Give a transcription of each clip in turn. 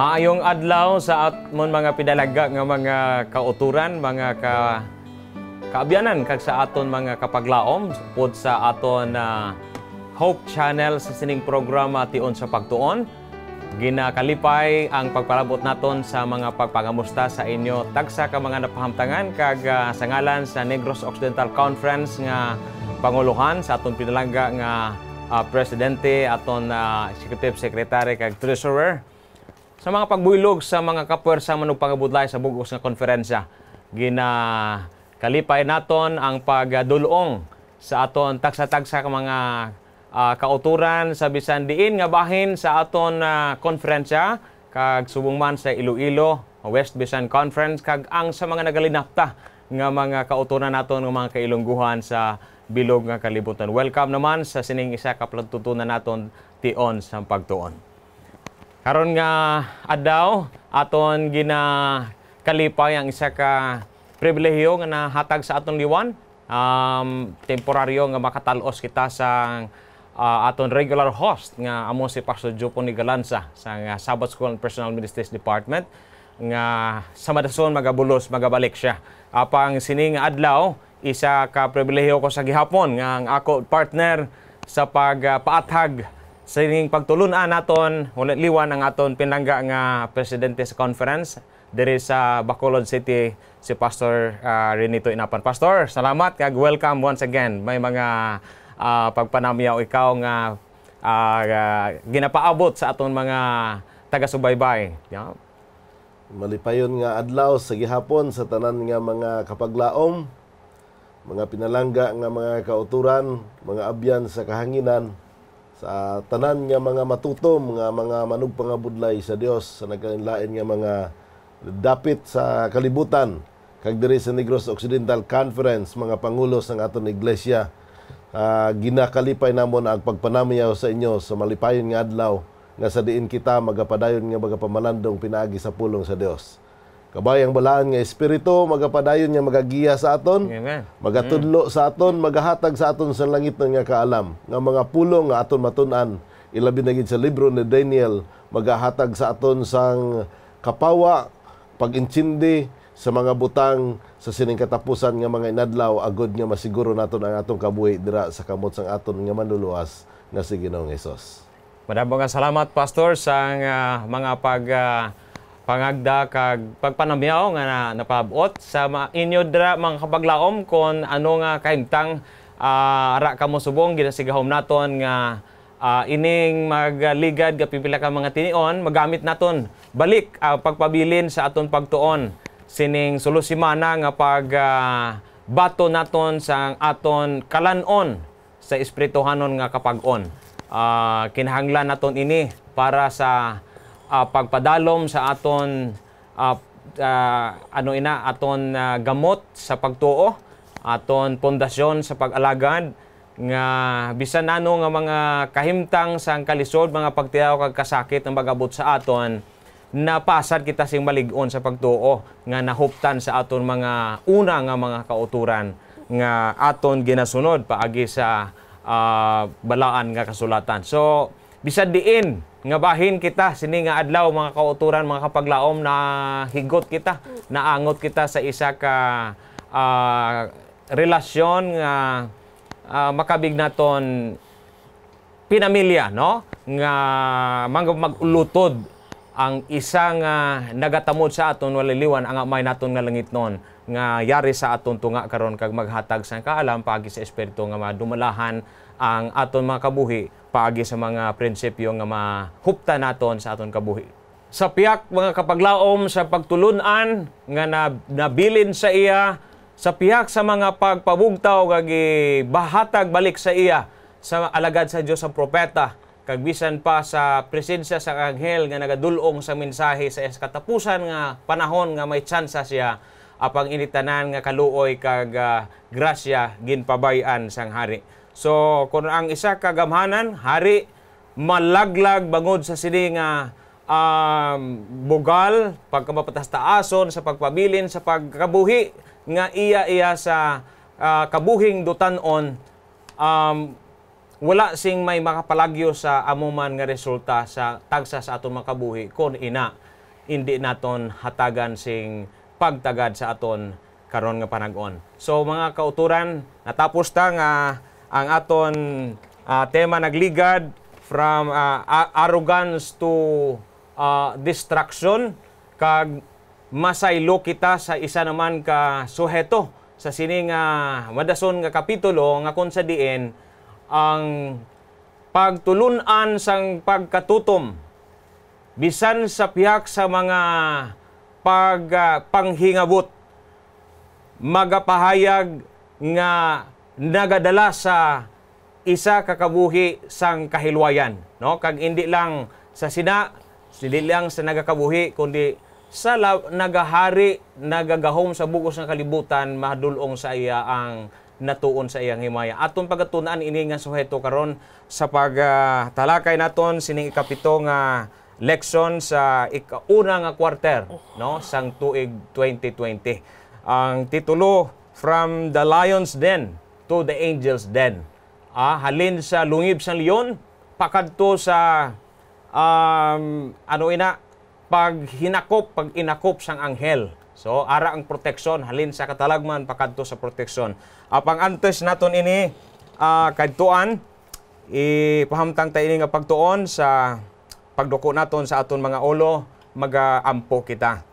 Maayong adlaw sa atmon mga pidalaga nga mga kauturan, mga ka kaabyanan kag sa aton mga kapaglaom pod sa aton na uh, Hope Channel sa sining programa Tion sa Pagtuon. Ginakalipay ang pagpalabot naton sa mga pagpangamusta sa inyo tagsa ka mga napahamtangan kag uh, ah, sangalan sa Negros Occidental Conference nga panguluhan sa aton pidalaga nga uh, presidente aton uh, executive secretary kag treasurer sa mga pagbuylog sa mga kapwersa manugpangabudlay sa bugos nga konferensya. Gina kalipay naton ang pagdulong sa aton taksa tagsa ka mga uh, kauturan sa bisan diin nga bahin sa aton uh, konferensya kag subong man sa Iloilo West Bisan Conference kag ang sa mga nagalinapta nga mga kauturan naton nga mga kailungguhan sa bilog nga kalibutan. Welcome naman sa sining isa ka platutunan naton tion sa pagtuon. Karon nga adlaw aton gina kalipay ang isa ka pribilehiyo nga nahatag sa aton liwan. Um, temporaryo nga makatalos kita sa uh, aton regular host nga amo si Pastor Jupo ni Galanza sa nga Sabbath School and Personal Ministries Department nga sa madason magabulos magabalik siya. Apang sining adlaw isa ka pribilehiyo ko sa gihapon nga ang ako partner sa pagpaathag uh, sa pagtulunan ah, naton ulit liwan ang aton pinangga nga presidente sa conference diri sa Bacolod City si Pastor uh, ah, Renito Inapan. Pastor, salamat kag welcome once again. May mga uh, pagpanamyaw ikaw nga uh, uh, ginapaabot sa aton mga taga-subaybay. Yeah. Malipayon nga adlaw sa gihapon sa tanan nga mga kapaglaom, mga pinalangga nga mga kauturan, mga abyan sa kahanginan sa tanan nga mga matutom nga mga manugpangabudlay sa Dios sa nagkalain nga mga dapit sa kalibutan kag diri sa Negros Occidental Conference mga pangulo sa aton iglesia uh, ginakalipay namon ang pagpanamyaw sa inyo sa malipayon nga adlaw nga sa diin kita magapadayon nga magapamalandong pinaagi sa pulong sa Dios Kabayang balaan nga espiritu, magapadayon nga magagiya sa aton, Amen. magatudlo sa aton, magahatag sa aton sa langit nga kaalam, nga mga pulong nga aton matunan. Ilabi na sa libro ni Daniel, magahatag sa aton sang kapawa, pagintindi sa mga butang sa sining katapusan nga mga inadlaw agod nga masiguro naton ang atong kabuhi dira sa kamot sang aton nga manluluwas nga si Ginoong Hesus. Madabong salamat pastor sa uh, mga pag uh, pangagda kag pagpanamiyaw oh, nga na napabot sa inyo dra mga kapaglaom kon ano nga kaimtang uh, ah, ara ka mo subong ginasigahom naton nga uh, ining magligad ga pipila ka mga tinion magamit naton balik uh, pagpabilin sa aton pagtuon sining solusimana nga pag uh, bato naton sa aton kalanon sa espirituhanon nga kapag-on uh, kinahanglan naton ini para sa uh, pagpadalom sa aton uh, uh, ano ina aton uh, gamot sa pagtuo aton pundasyon sa pag-alagad nga bisan ano nga mga kahimtang sa kalisod mga pagtiyaw kag kasakit ang bagabot sa aton napasad kita sing malig-on sa pagtuo nga nahuptan sa aton mga una nga mga kauturan nga aton ginasunod paagi sa uh, balaan nga kasulatan so bisan diin nga bahin kita sini nga adlaw mga kauturan mga kapaglaom na higot kita naangot kita sa isa ka uh, relasyon nga uh, ah, makabig naton pinamilya no nga mga maglutod ang isang nga nagatamod sa aton waliliwan ang amay naton nga langit non nga yari sa aton tunga karon kag maghatag sang kaalam pagi sa espiritu nga madumalahan ang aton mga kabuhi pagi sa mga prinsipyo nga mahupta naton sa aton kabuhi. Sa piyak mga kapaglaom sa pagtulunan nga nabilin sa iya, sa piyak sa mga pagpabugtaw kag bahatag balik sa iya sa alagad sa Dios sa propeta kag bisan pa sa presensya sa anghel nga nagadulong sa mensahe sa eskatapusan nga panahon nga may tsansa siya apang initanan nga kaluoy kag uh, grasya ginpabayan sang hari. So, kung ang isa kagamhanan, hari malaglag bangod sa sini nga um, bugal, pagkamapatas taason, sa pagpabilin, sa pagkabuhi, nga iya-iya sa uh, kabuhing dutanon, um, wala sing may makapalagyo sa amuman nga resulta sa tagsa sa aton makabuhi kon ina hindi naton hatagan sing pagtagad sa aton karon nga panag-on. So mga kauturan, natapos ta nga ang aton uh, tema nagligad from uh, arrogance to uh, distraction kag masaylo kita sa isa naman ka suheto sa sini nga uh, madason nga kapitulo nga kun sa diin ang pagtulunan sang pagkatutom bisan sa piyak sa mga pag uh, panghingabot magapahayag nga nagadala sa isa kakabuhi sang kahilwayan no kag indi lang sa sina hindi lang sa nagakabuhi kundi sa la- nagahari nagagahom sa bukos ng kalibutan mahadulong sa iya ang natuon sa iyang himaya aton pagatunan ini nga suheto karon sa pagtalakay uh, naton sining ikapito nga leksyon sa ikauna nga quarter no sang tuig 2020 ang titulo from the lions den to the angel's then. Ah, halin sa lungib sa leon, pakadto sa um, ano ina, pag hinakop, pag inakop sang anghel. So, ara ang proteksyon, halin sa katalagman, pakadto sa proteksyon. Apang ah, antes naton ini, uh, ah, kadtuan, ipahamtang tayo nga pagtuon sa pagduko naton sa aton mga ulo, mag-ampo kita.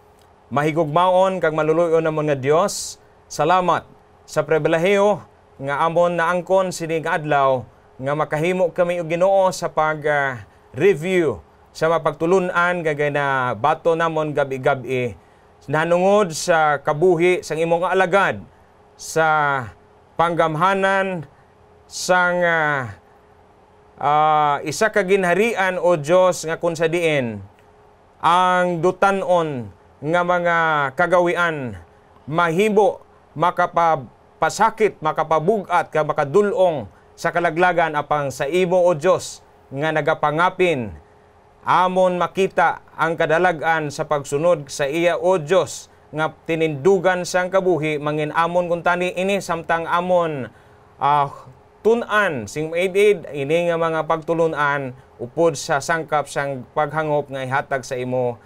Mahigugmaon kag maluluyon ng nga Dios. Salamat sa prebelahiyo nga amon na angkon sini nga adlaw nga makahimo kami og Ginoo sa pag uh, review sa mapagtulunan gagay na bato namon gabi-gabi nanungod sa kabuhi sang imong alagad sa panggamhanan sang uh, ah, uh, isa ka ginharian o Dios nga kun sa diin ang dutanon nga mga kagawian mahibo makapab pasakit makapabugat ka makadulong sa kalaglagan apang sa imo o Dios nga nagapangapin amon makita ang kadalagan sa pagsunod sa iya o Dios nga tinindugan sang kabuhi mangin amon kun tani ini samtang amon uh, tunan sing maidid ini nga mga pagtulunan upod sa sangkap sang paghangop nga ihatag sa imo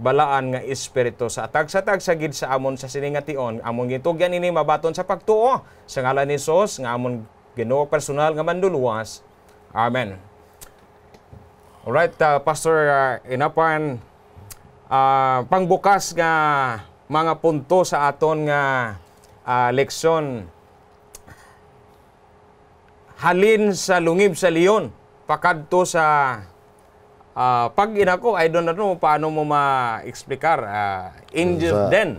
balaan nga espiritu sa atag sa tag sa gid sa amon sa siningation amon gitugyan ini mabaton sa pagtuo sa ngalan ni Jesus nga amon Ginoo personal nga manduluwas amen all right uh, pastor uh, inapan uh, pangbukas nga mga punto sa aton nga uh, leksyon halin sa lungib sa leon pakadto sa Uh, pag inako, I don't know paano mo ma-explicar. Uh, ah, angel Sa, then.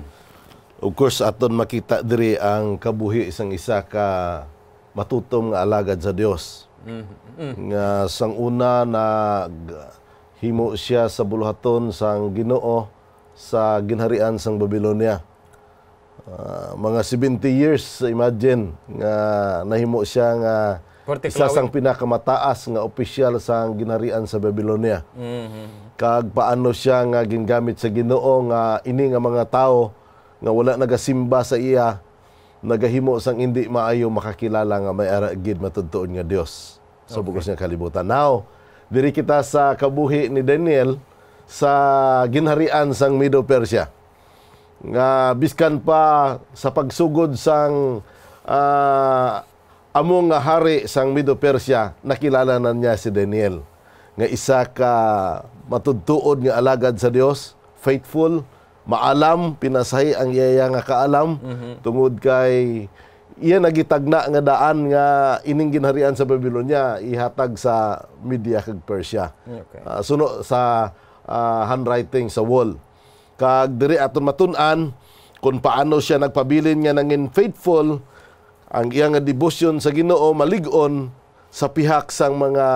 Of course, aton makita diri ang kabuhi isang isa ka matutong alagad sa Dios. Mm-hmm. Nga sang una na himo siya sa buluhaton sang Ginoo sa ginharian sang Babylonia. Uh, mga 70 years imagine nga nahimo siya nga Korte isa sang pinakamataas nga opisyal sa ginarian sa Babylonia. Mm-hmm. Kag paano siya nga gingamit sa Ginoo nga ini nga mga tao nga wala nagasimba sa iya nagahimo sang indi maayo makakilala nga may aragid matudtuon nga Dios sa so, okay. bugos nga kalibutan. Now, diri kita sa kabuhi ni Daniel sa ginarian sang Medo Persia. Nga biskan pa sa pagsugod sang uh, among nga hari sang Medo Persia nakilala na niya si Daniel nga isa ka matudtuod nga alagad sa Dios faithful maalam pinasahi ang iya nga kaalam mm-hmm. tungod kay iya nagitagna nga daan nga ining ginharian sa Babylonia ihatag sa media kag Persia okay. uh, suno sa uh, handwriting sa wall kag diri aton matun-an kung paano siya nagpabilin nga nangin faithful ang iya nga debosyon sa Ginoo malig-on sa pihak sang mga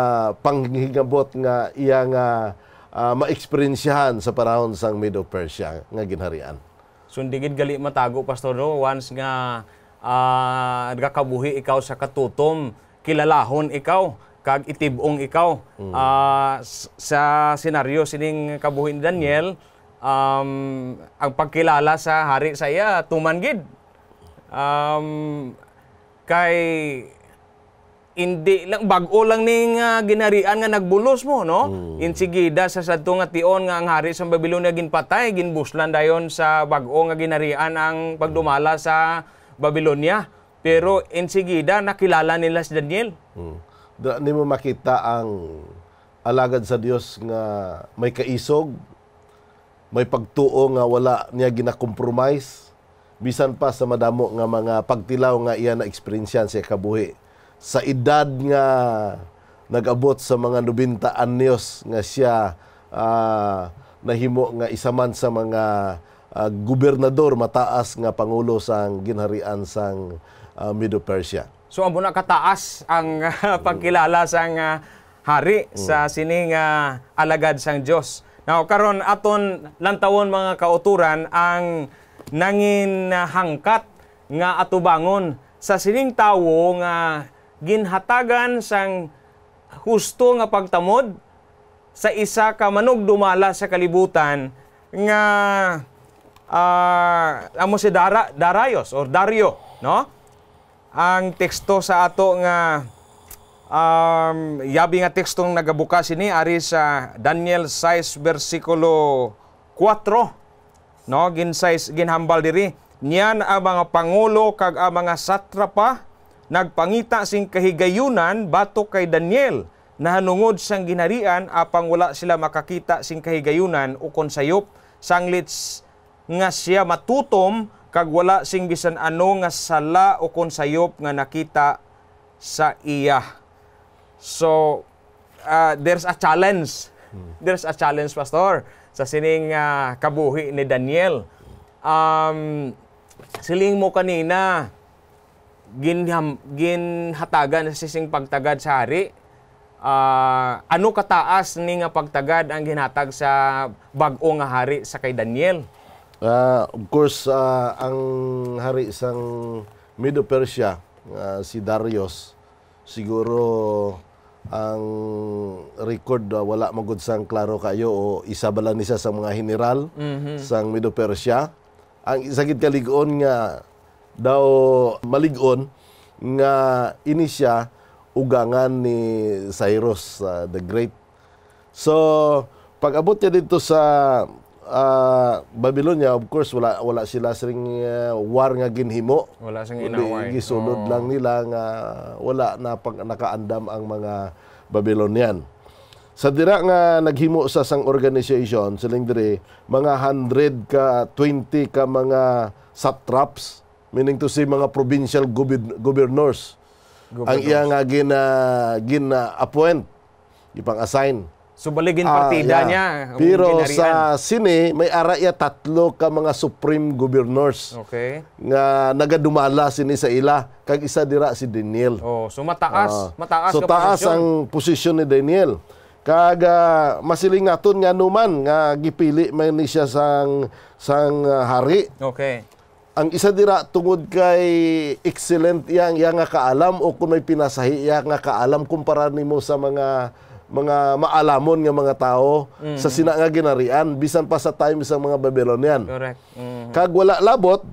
panghingabot nga iya nga uh, ah, maeksperiensyahan sa panahon sang Medo Persia nga ginharian. Sundigid so, gali matago pastor no once nga uh, ikaw sa katutom kilalahon ikaw kag itibong ikaw mm. uh, sa senaryo sining kabuhi ni Daniel um, ang pagkilala sa hari saya tuman gid um, Kay hindi lang bag-o lang ning uh, ginarian nga nagbulos mo no mm. insigida sa sadto nga tion nga ang hari sa Babylon ginpatay ginbuslan dayon sa bag-o nga ginarian ang pagdumala sa Babylonia pero insigida nakilala nila si Daniel mm. da ni mo makita ang alagad sa Dios nga may kaisog may pagtuo nga wala niya ginakompromise bisan pa sa madamo nga mga pagtilaw nga iya na experience sa kabuhi sa edad nga nagabot sa mga 90 anyos nga siya uh, nahimo nga isa man sa mga uh, gobernador mataas nga pangulo sang ginharian sang uh, Middle Persia. So amo na kataas ang uh, pagkilala sang uh, hari mm. sa sining uh, alagad sang Dios. Now karon aton lantawon mga kauturan ang nangin hangkat nga atubangon sa sining tawo nga ginhatagan sang husto nga pagtamod sa isa ka manog dumala sa kalibutan nga uh, amo si Dara, Darayos or Dario no ang teksto sa ato nga um, yabi nga tekstong nagabukas ini ari sa Daniel 6 versikulo 4 no ginsay ginhambal diri niyan ang mga pangulo kag ang mga satrapa nagpangita sing kahigayunan bato kay Daniel na hanungod sang ginarian apang wala sila makakita sing kahigayunan ukon sayop sanglit nga siya matutom kag wala sing bisan ano nga sala ukon sayop nga nakita sa iya so uh, there's a challenge hmm. there's a challenge pastor sa sining uh, kabuhi ni Daniel. Um, siling mo kanina, ginham, ginhatagan sa sising pagtagad sa hari. Uh, ano kataas ni nga pagtagad ang ginhatag sa bag-o nga hari sa kay Daniel? Uh, of course, uh, ang hari sang Medo Persia, uh, si Darius, siguro ang record uh, wala magud sang klaro kayo o isa ba lang isa sa mga general mm-hmm. sang Medo Persia ang isagid kaligon nga daw maligon nga ini siya ugangan ni Cyrus uh, the Great so pag-abot niya dito sa uh, Babylonia of course wala wala sila sing uh, war nga ginhimo. Wala sing inaway. Gisunod oh. lang nila nga wala na pag nakaandam ang mga Babylonian. Sa dira nga naghimo sa sang organization, siling diri mga 100 ka 20 ka mga satraps, meaning to say mga provincial gobernors. governors. Ang iya nga gina gina appoint ipang assign Subaligin ah, partida uh, yeah. niya. Pero sa sine, may araya tatlo ka mga supreme governors. Okay. Nga nagadumala sini sa ila. Kag isa dira si Daniel. Oh, so mataas, uh, mataas So taas posisyon. ang posisyon ni Daniel. Kag uh, masilingaton nga numan nga gipili man ni siya sang sang uh, hari. Okay. Ang isa dira tungod kay excellent yang yang nga kaalam o kung may pinasahi yang nga kaalam kumpara nimo sa mga mga maalamon nga mga tao mm. sa sina nga ginarian bisan pa sa time sa mga Babylonian. Correct. Mm. Kag wala labot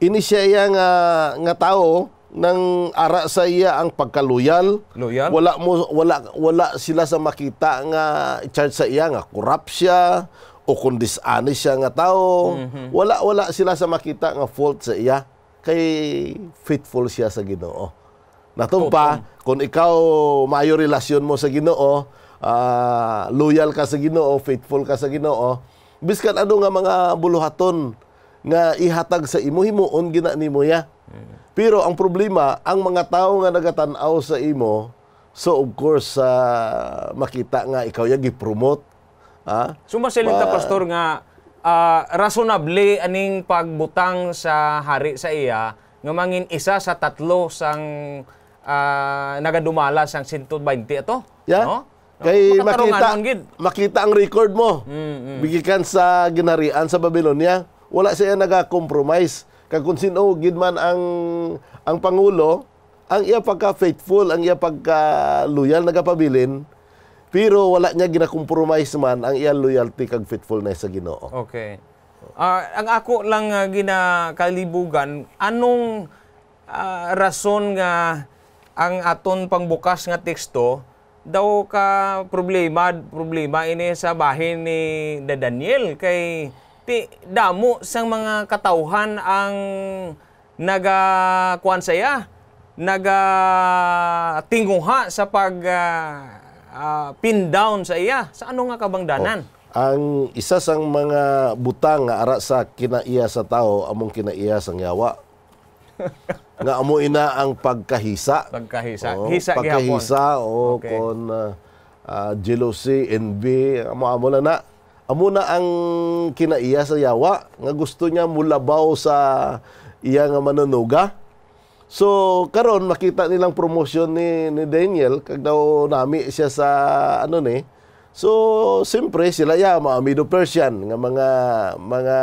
ini siya nga nga tao nang ara sa iya ang pagkaloyal. Loyal? Wala mo wala wala sila sa makita nga charge sa iya nga corrupt siya o kung dishonest siya nga tao. Mm-hmm. Wala wala sila sa makita nga fault sa iya kay faithful siya sa Ginoo natumpa. Totong. Kung ikaw maayo relasyon mo sa Ginoo, uh, loyal ka sa Ginoo, faithful ka sa Ginoo, biskan ano nga mga buluhaton nga ihatag sa imo himuon gina nimo ya. Pero ang problema, ang mga tao nga nagatan-aw sa imo, so of course uh, makita nga ikaw ya gi-promote. Ah? Sumasilita uh, pastor nga uh, ah, reasonable aning pagbutang sa hari sa iya nga mangin isa sa tatlo sang uh, ah, nagadumalas ang 120 ito. Yeah. No? Kay no? makita, makita ang record mo. Mm, mm. sa ginarian sa Babylonia, wala siya nagakompromise. Kag kun sino gid man ang ang pangulo, ang iya pagka faithful, ang iya pagka loyal nagapabilin, pero wala niya ginakompromise man ang iya loyalty kag faithfulness sa Ginoo. Okay. Uh, ang ako lang uh, ginakalibugan, anong uh, rason nga ang aton pangbukas nga teksto daw ka problema problema ini sa bahin ni da Daniel kay ti damo sang mga katauhan ang naga kuan saya naga tinguha sa pag uh, uh, pin down sa iya sa ano nga kabangdanan oh ang isa sang mga butang nga ara sa kinaiya sa tao among kinaiya sang yawa nga amo ina ang pagkahisa. Pagkahisa. Oo, oh, Hisa pagkahisa o oh, okay. kon uh, jealousy, envy, amo amo na na. Amo na ang kinaiya sa yawa nga gusto niya mulabaw sa iya nga manunuga. So karon makita nilang promotion ni, ni Daniel kag daw nami siya sa ano ni. So siyempre sila ya mga Middle Persian nga mga mga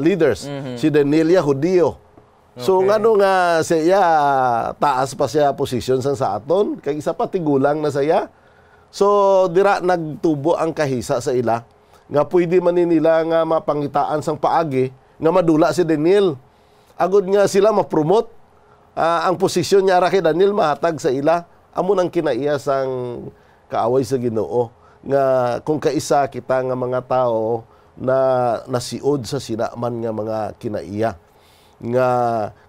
leaders. Mm-hmm. Si Daniel Yahudio Okay. So ngano nga siya taas pa siya position sa sa aton kay isa pa tigulang na siya. So dira nagtubo ang kahisa sa ila nga pwede man nila nga mapangitaan sang paagi nga madula si Daniel. Agod nga sila ma-promote uh, ang posisyon niya ra kay Daniel mahatag sa ila amo nang kinaiya sang kaaway sa Ginoo nga kung kaisa kita nga mga tao na nasiod sa sila man nga mga kinaiya nga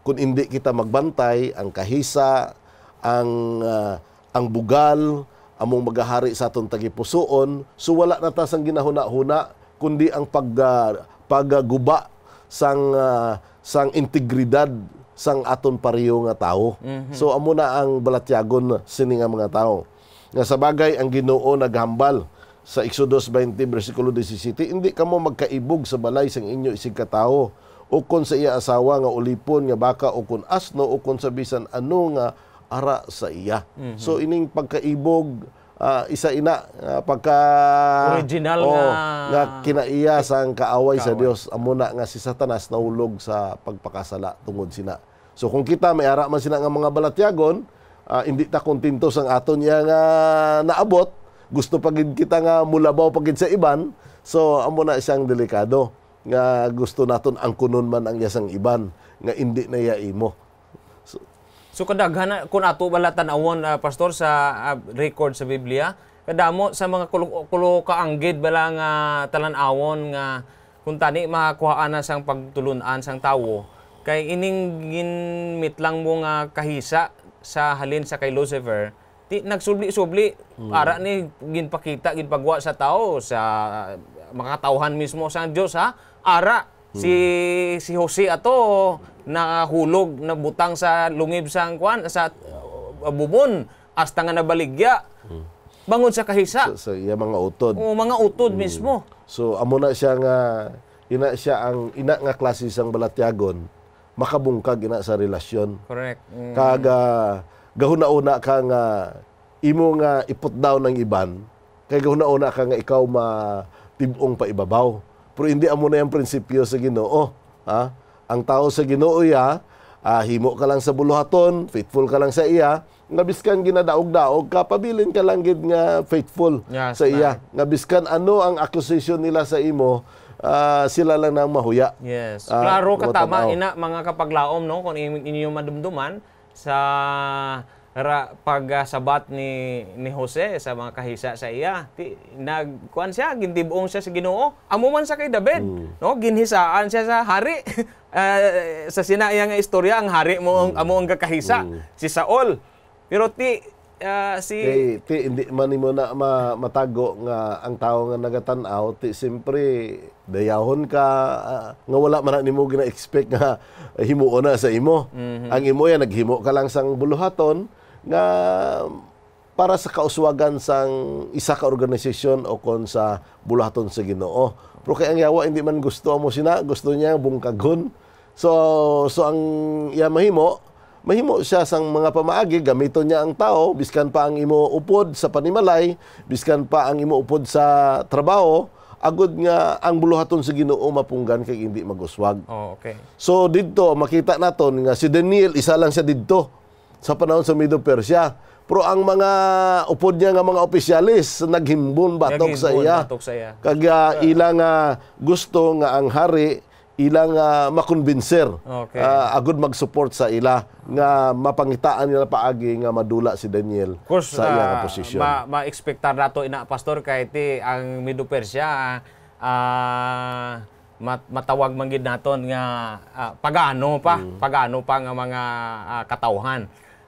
kung hindi kita magbantay ang kahisa ang uh, ang bugal among magahari sa atong tagipusoon so wala na ta sang ginahuna-huna kundi ang pag uh, ah, pagguba sang uh, sang integridad sang aton pareho nga tawo. Mm-hmm. So amo na ang balatyagon sini nga mga tawo. Nga sa bagay ang Ginoo naghambal sa Exodus 20 bersikulo 17, hindi kamo magkaibog sa balay sang inyo isig ka o ukon sa iya asawa nga ulipon nga baka ukon asno ukon sa bisan ano nga ara sa iya. Mm-hmm. So ining pagkaibog uh, isa ina uh, pagka original oh, nga, nga kinaiya sang kaaway, kaaway sa Dios amo na nga si Satanas nahulog sa pagpakasala tungod sina. So kung kita may ara man sina nga mga balatyagon, uh, hindi ta kontento sang aton ya nga naabot, gusto pagid kita nga mulabaw pagid sa iban, so amo na siyang delikado nga gusto naton ang kunon man ang yasang iban nga hindi na iya imo. So, so kadaghan kun ato wala tan-awon uh, pastor sa uh, record sa Biblia kadamo sa mga kulo, kulo kaanggid bala nga talanawon nga kung tani makakuhaan na sang pagtulunan sang tawo kay ining ginmit lang mo nga kahisa sa halin sa kay Lucifer ti nagsubli-subli hmm. ara ni ginpakita ginpagwa sa tao sa ah, makatauhan mismo sa Dios ha ara hmm. si si Jose ato nakahulog na butang sa lungib sang kwan sa uh, bubon hasta nga nabaligya hmm. bangod sa kahisa sa, so, mga utod o mga utod mm. mismo so amo na siya nga ina siya ang ina nga klase sang balatyagon makabungkag ina sa relasyon correct mm. kag uh, gahuna-una ka nga imo nga iput down ng iban kay gahuna-una ka nga ikaw ma tibong pa ibabaw pero hindi amo na yung prinsipyo sa Ginoo. Ha? Ang tao sa Ginoo ya, ah, himo ka lang sa buluhaton, faithful ka lang sa iya, nga biskan ginadaog-daog ka pabilin ka lang gid nga faithful yes, sa iya. Man. Nga biskan ano ang accusation nila sa imo, uh, sila lang nang mahuya. Yes. Uh, Klaro ka ina mga kapaglaom no kung inyo madumduman sa ra pagasabat ni ni Jose sa mga kahisa sa iya ti, nagkuan siya gintibong siya sa Ginoo amo man sa kay David mm. no ginhisaan siya sa hari uh, sa sinaya nga istorya ang hari mo mm. amo ang kakahisa mm. si Saul pero ti uh, si hey, ti hindi man mo na ma, matago nga ang tao nga nagatan-aw ti sempre dayahon ka uh, nga wala man nimo gina-expect nga himuon na sa imo mm-hmm. ang imo ya naghimo ka lang sang buluhaton nga para sa kauswagan sang isa ka organisasyon o kon sa bulaton sa Ginoo. Pero kay ang yawa hindi man gusto mo sina, gusto niya bungkagon. So so ang iya mahimo, mahimo siya sang mga pamaagi gamiton niya ang tao biskan pa ang imo upod sa panimalay, biskan pa ang imo upod sa trabaho, agud nga ang buluhaton sa Ginoo mapunggan kay hindi maguswag. Oh, okay. So didto makita naton nga si Daniel isa lang siya didto sa panahon sa Mido Persia. Pero ang mga upod niya nga mga opisyalis naghimbon batok sa iya. Batok sa iya. Ah, ah. ilang uh, gusto nga ang hari ilang uh, makonbinser okay. uh, agud mag-support sa ila nga mapangitaan nila paagi nga madula si Daniel course, sa iya nga posisyon. Ma ma-expectar nato ina pastor kay ti ang Mido Persia uh, matawag man gid naton nga uh, pagano pa, mm. pagano pa nga mga uh, katawhan.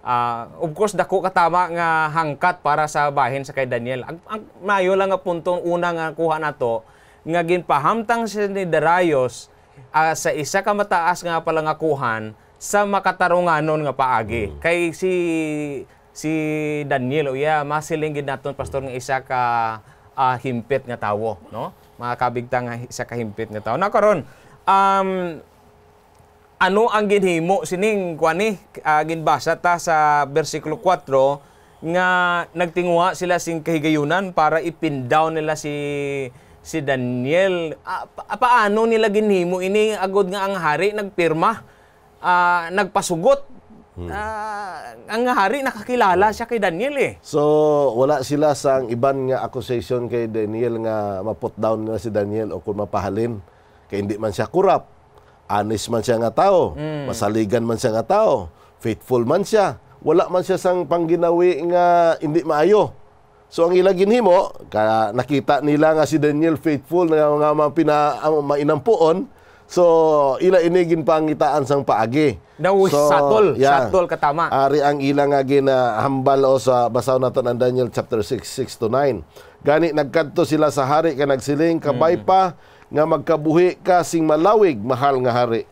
Uh, of course, dako katama nga hangkat para sa bahin sa kay Daniel. Ang, ang mayo lang nga punto unang nga kuha nato nga ginpahamtang siya ni Darius uh, ah, sa isa ka mataas nga palangakuhan sa makatarunganon nga paagi. Mm. Kay si si Daniel Uya, yeah, masilingid naton pastor nga isa ka uh, himpit nga tawo, no? Mga kabigtang isa ka himpit nga tawo. Na karon um ano ang ginhimo sining kwani uh, ah, ginbasa ta sa bersikulo 4 nga nagtinguha sila sing kahigayunan para ipindaw nila si si Daniel uh, pa- ah, paano nila ginhimo ini agod nga ang hari nagpirma uh, nagpasugot hmm. uh, ang hari nakakilala siya kay Daniel eh so wala sila sang iban nga accusation kay Daniel nga maput down nila si Daniel o kung mapahalin kay hindi man siya corrupt honest man siya nga tao, mm. masaligan man siya nga tao, faithful man siya, wala man siya sang pangginawi nga hindi maayo. So ang ilang ginhimo, nakita nila nga si Daniel faithful nga mga mapina, mainampuon, So, ila inigin pangitaan sang paagi. Daw so, satol, yeah. satol katama. Ari ang ila nga ginahambal o sa basaw naton ang Daniel chapter 6 6 to 9. Gani nagkadto sila sa hari kay nagsiling kabay mm. pa nga magkabuhi ka sing malawig mahal nga hari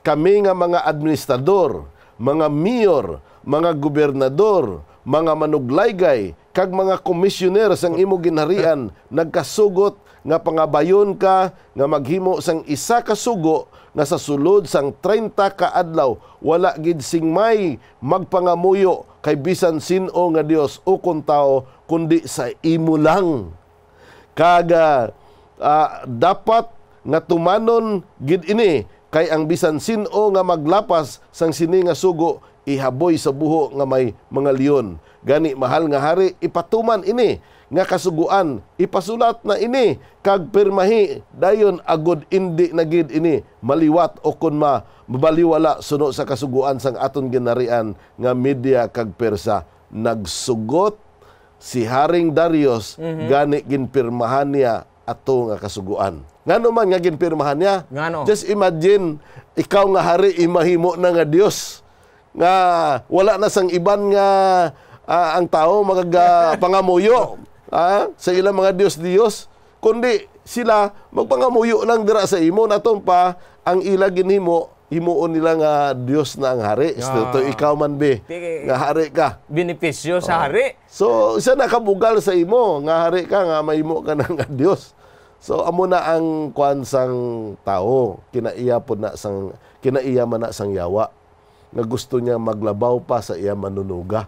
kami nga mga administrador mga mayor mga gobernador mga manuglaygay kag mga komisyoner sang imo ginharian nagkasugot nga pangabayon ka nga maghimo sang isa ka sugo nga sa sulod sang 30 ka adlaw wala gid sing may magpangamuyo kay bisan sino nga Dios o kun tao kundi sa imo lang kaga uh, dapat nga tumanon gid ini kay ang bisan sino nga maglapas sang sini nga sugo ihaboy sa buho nga may mga leon gani mahal nga hari ipatuman ini nga kasuguan ipasulat na ini kag pirmahi dayon agud indi nagid ini maliwat o kun ma mabaliwala suno sa kasuguan sang aton ginarian nga media kag persa nagsugot si Haring Darius mm-hmm. gani ginpirmahan niya ato nga kasuguan. Ngano man nga ginpirmahan niya. Ngano? Just imagine, ikaw nga hari, imahimo na nga Dios Nga wala na sang iban nga uh, ang tao magpangamuyo ha? sa ilang mga Dios-Dios. Kundi sila magpangamuyo lang dira sa imo na pa ang ila ginhimo himuon nila nga Dios na ang hari. Yeah. So, to ikaw man be, nga hari ka. Benepisyo sa ah. hari. So, isa nakabugal sa imo, nga hari ka, nga may imo ka na nga Dios. So amo na ang kwansang tao, kinaiya pod na sang kinaiya man na sang yawa nga gusto niya maglabaw pa sa iya manunuga.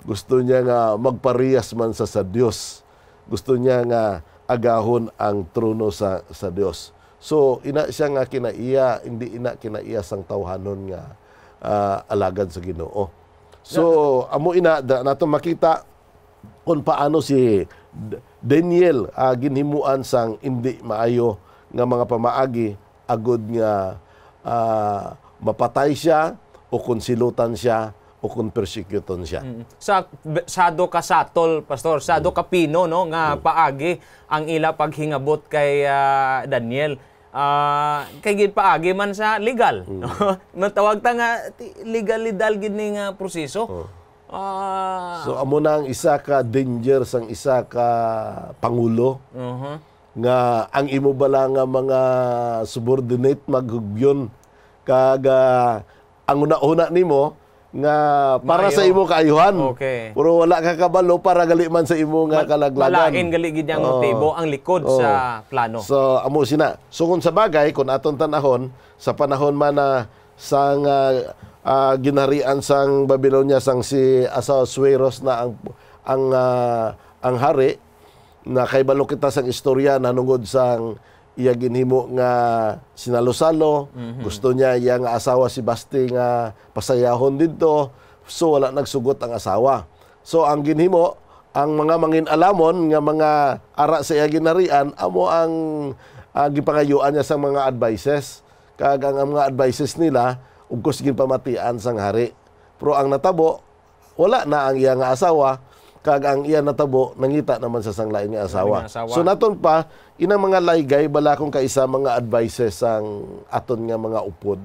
Gusto niya nga magpariyas man sa sa Dios. Gusto niya nga agahon ang trono sa sa Dios. So ina siya nga kinaiya, hindi ina kinaiya sang tawhanon nga uh, alagad sa Ginoo. So yeah. amo ina da, nato makita kung paano si Daniel uh, ginhimuan sang hindi maayo nga mga pamaagi agod nga uh, mapatay siya o silutan siya o kung persecuton siya. Mm. Sa sado ka satol pastor, sado mm. ka pino no nga mm. paagi ang ila paghingabot kay uh, Daniel uh, kay gid paagi man sa legal. Mm. Matawag ta nga legally gid ni nga proseso. Oh. Uh, so amo na ang isa ka danger sang isa ka pangulo. Uh-huh. Nga ang imo bala nga mga subordinate maghugyon kag uh, ang una-una nimo nga para Maayo. sa imo kaayuhan. Okay. Pero wala ka kabalo para gali man sa imo nga kalaglagan. Malain gali gid ang motibo oh. ang likod oh. sa plano. So amo sina. So kun sa bagay kun aton tanahon sa panahon man na sang uh, uh, ginharian sang Babylonia sang si Ahasuerus na ang ang uh, ang hari na kay balo kita sang istorya nanungod sang iya ginhimo nga sinalo-salo, mm-hmm. gusto niya iya nga asawa si Basti nga pasayahon didto, so wala nagsugot ang asawa. So ang ginhimo ang mga mangin alamon nga mga ara sa iya ginarian amo ang uh, gipangayuan niya sa mga advices. Kag ang mga advices nila ugkos gin pamatian sang hari. Pero ang natabo wala na ang iya nga asawa, kag ang iya natabo nangita naman sa sang lain nga asawa. asawa. So naton pa ina mga laygay bala kong kaisa mga advices sang aton nga mga upod.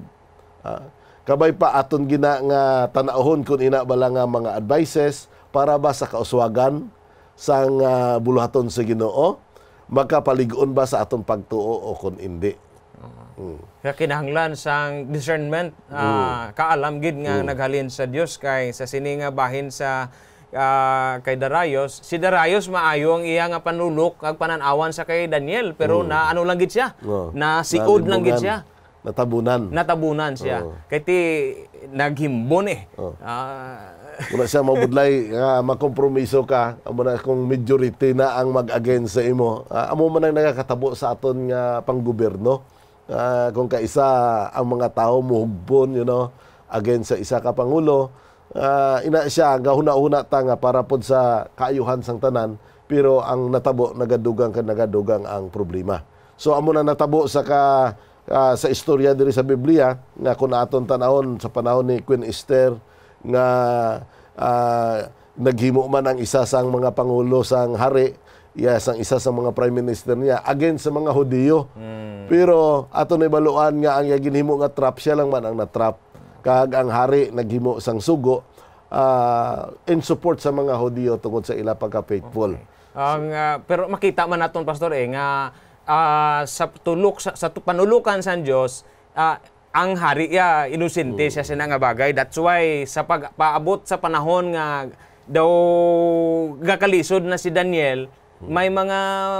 Ah, kabay pa aton gina nga tanahon kun ina bala nga mga advices para ba sa kauswagan sang uh, buluhaton sa Ginoo magkapaligon ba sa aton pagtuo o kun hindi. Mm. Kaya kinahanglan sang discernment, uh, mm. kaalam gid nga mm. naghalin sa Dios kay sa sini nga bahin sa uh, kay Darius, si Darius maayo ang iya nga panulok kag pananawan sa kay Daniel pero mm. na ano lang gid siya, oh. na siod lang gid siya. Natabunan. Natabunan siya. Oh. Kay ti naghimbon eh. Oh. Uh, Muna siya mabudlay nga uh, makompromiso ka amo na kung majority na ang mag-against sa imo. Uh, amo man ang nagakatabo sa aton nga panggobyerno. Uh, kung kaisa ang mga tao muhugbon you know against sa isa ka pangulo uh, ina siya gahuna-huna tanga para pod sa kaayuhan sang tanan pero ang natabo nagadugang kan nagadugang ang problema. So amo na natabo sa ka uh, sa istorya diri sa Biblia nga kun aton tanahon sa panahon ni Queen Esther nga uh, naghimo man ang isa sang mga pangulo sang hari yes, sang isa sa mga prime minister niya against sa mga Hudiyo. Mm. Pero aton ibaluan nga ang yaginhimo nga trap siya lang man ang natrap kag ang hari naghimo sang sugo uh, in support sa mga Hudiyo tungod sa ila pagka faithful. Okay. Ang, uh, pero makita man naton pastor eh nga uh, sa tulok sa, sa panulukan sa Dios uh, ang hari ya inusente hmm. siya sa nga bagay. That's why sa pag, pagpaabot sa panahon nga daw gakalisod na si Daniel hmm. may mga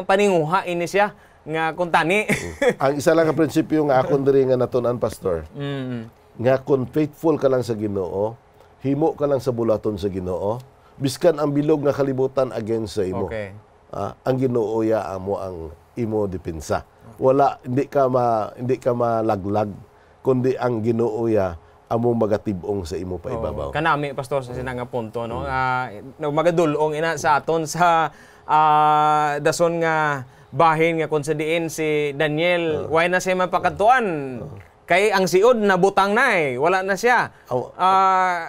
paninguha ini siya nga kuntani. ang isa lang ang prinsipyo nga akon diri nga natunan pastor. Mm nga kung faithful ka lang sa Ginoo, himo ka lang sa bulaton sa Ginoo, biskan ang bilog nga kalibutan against sa imo. Okay. Uh, ang Ginoo ya amo ang imo depensa. Wala hindi ka ma hindi ka malaglag kundi ang Ginoo ya amo magatibong sa imo pa ibabaw. Oh, kanami pastor sa sinanga punto no. Mm. Uh, magadulong ina sa aton sa uh, dason nga bahin nga kung sa diin si Daniel, uh, why na siya mapakatuan? Uh, Kay ang siod nabutang na eh. Wala na siya. Oh, uh,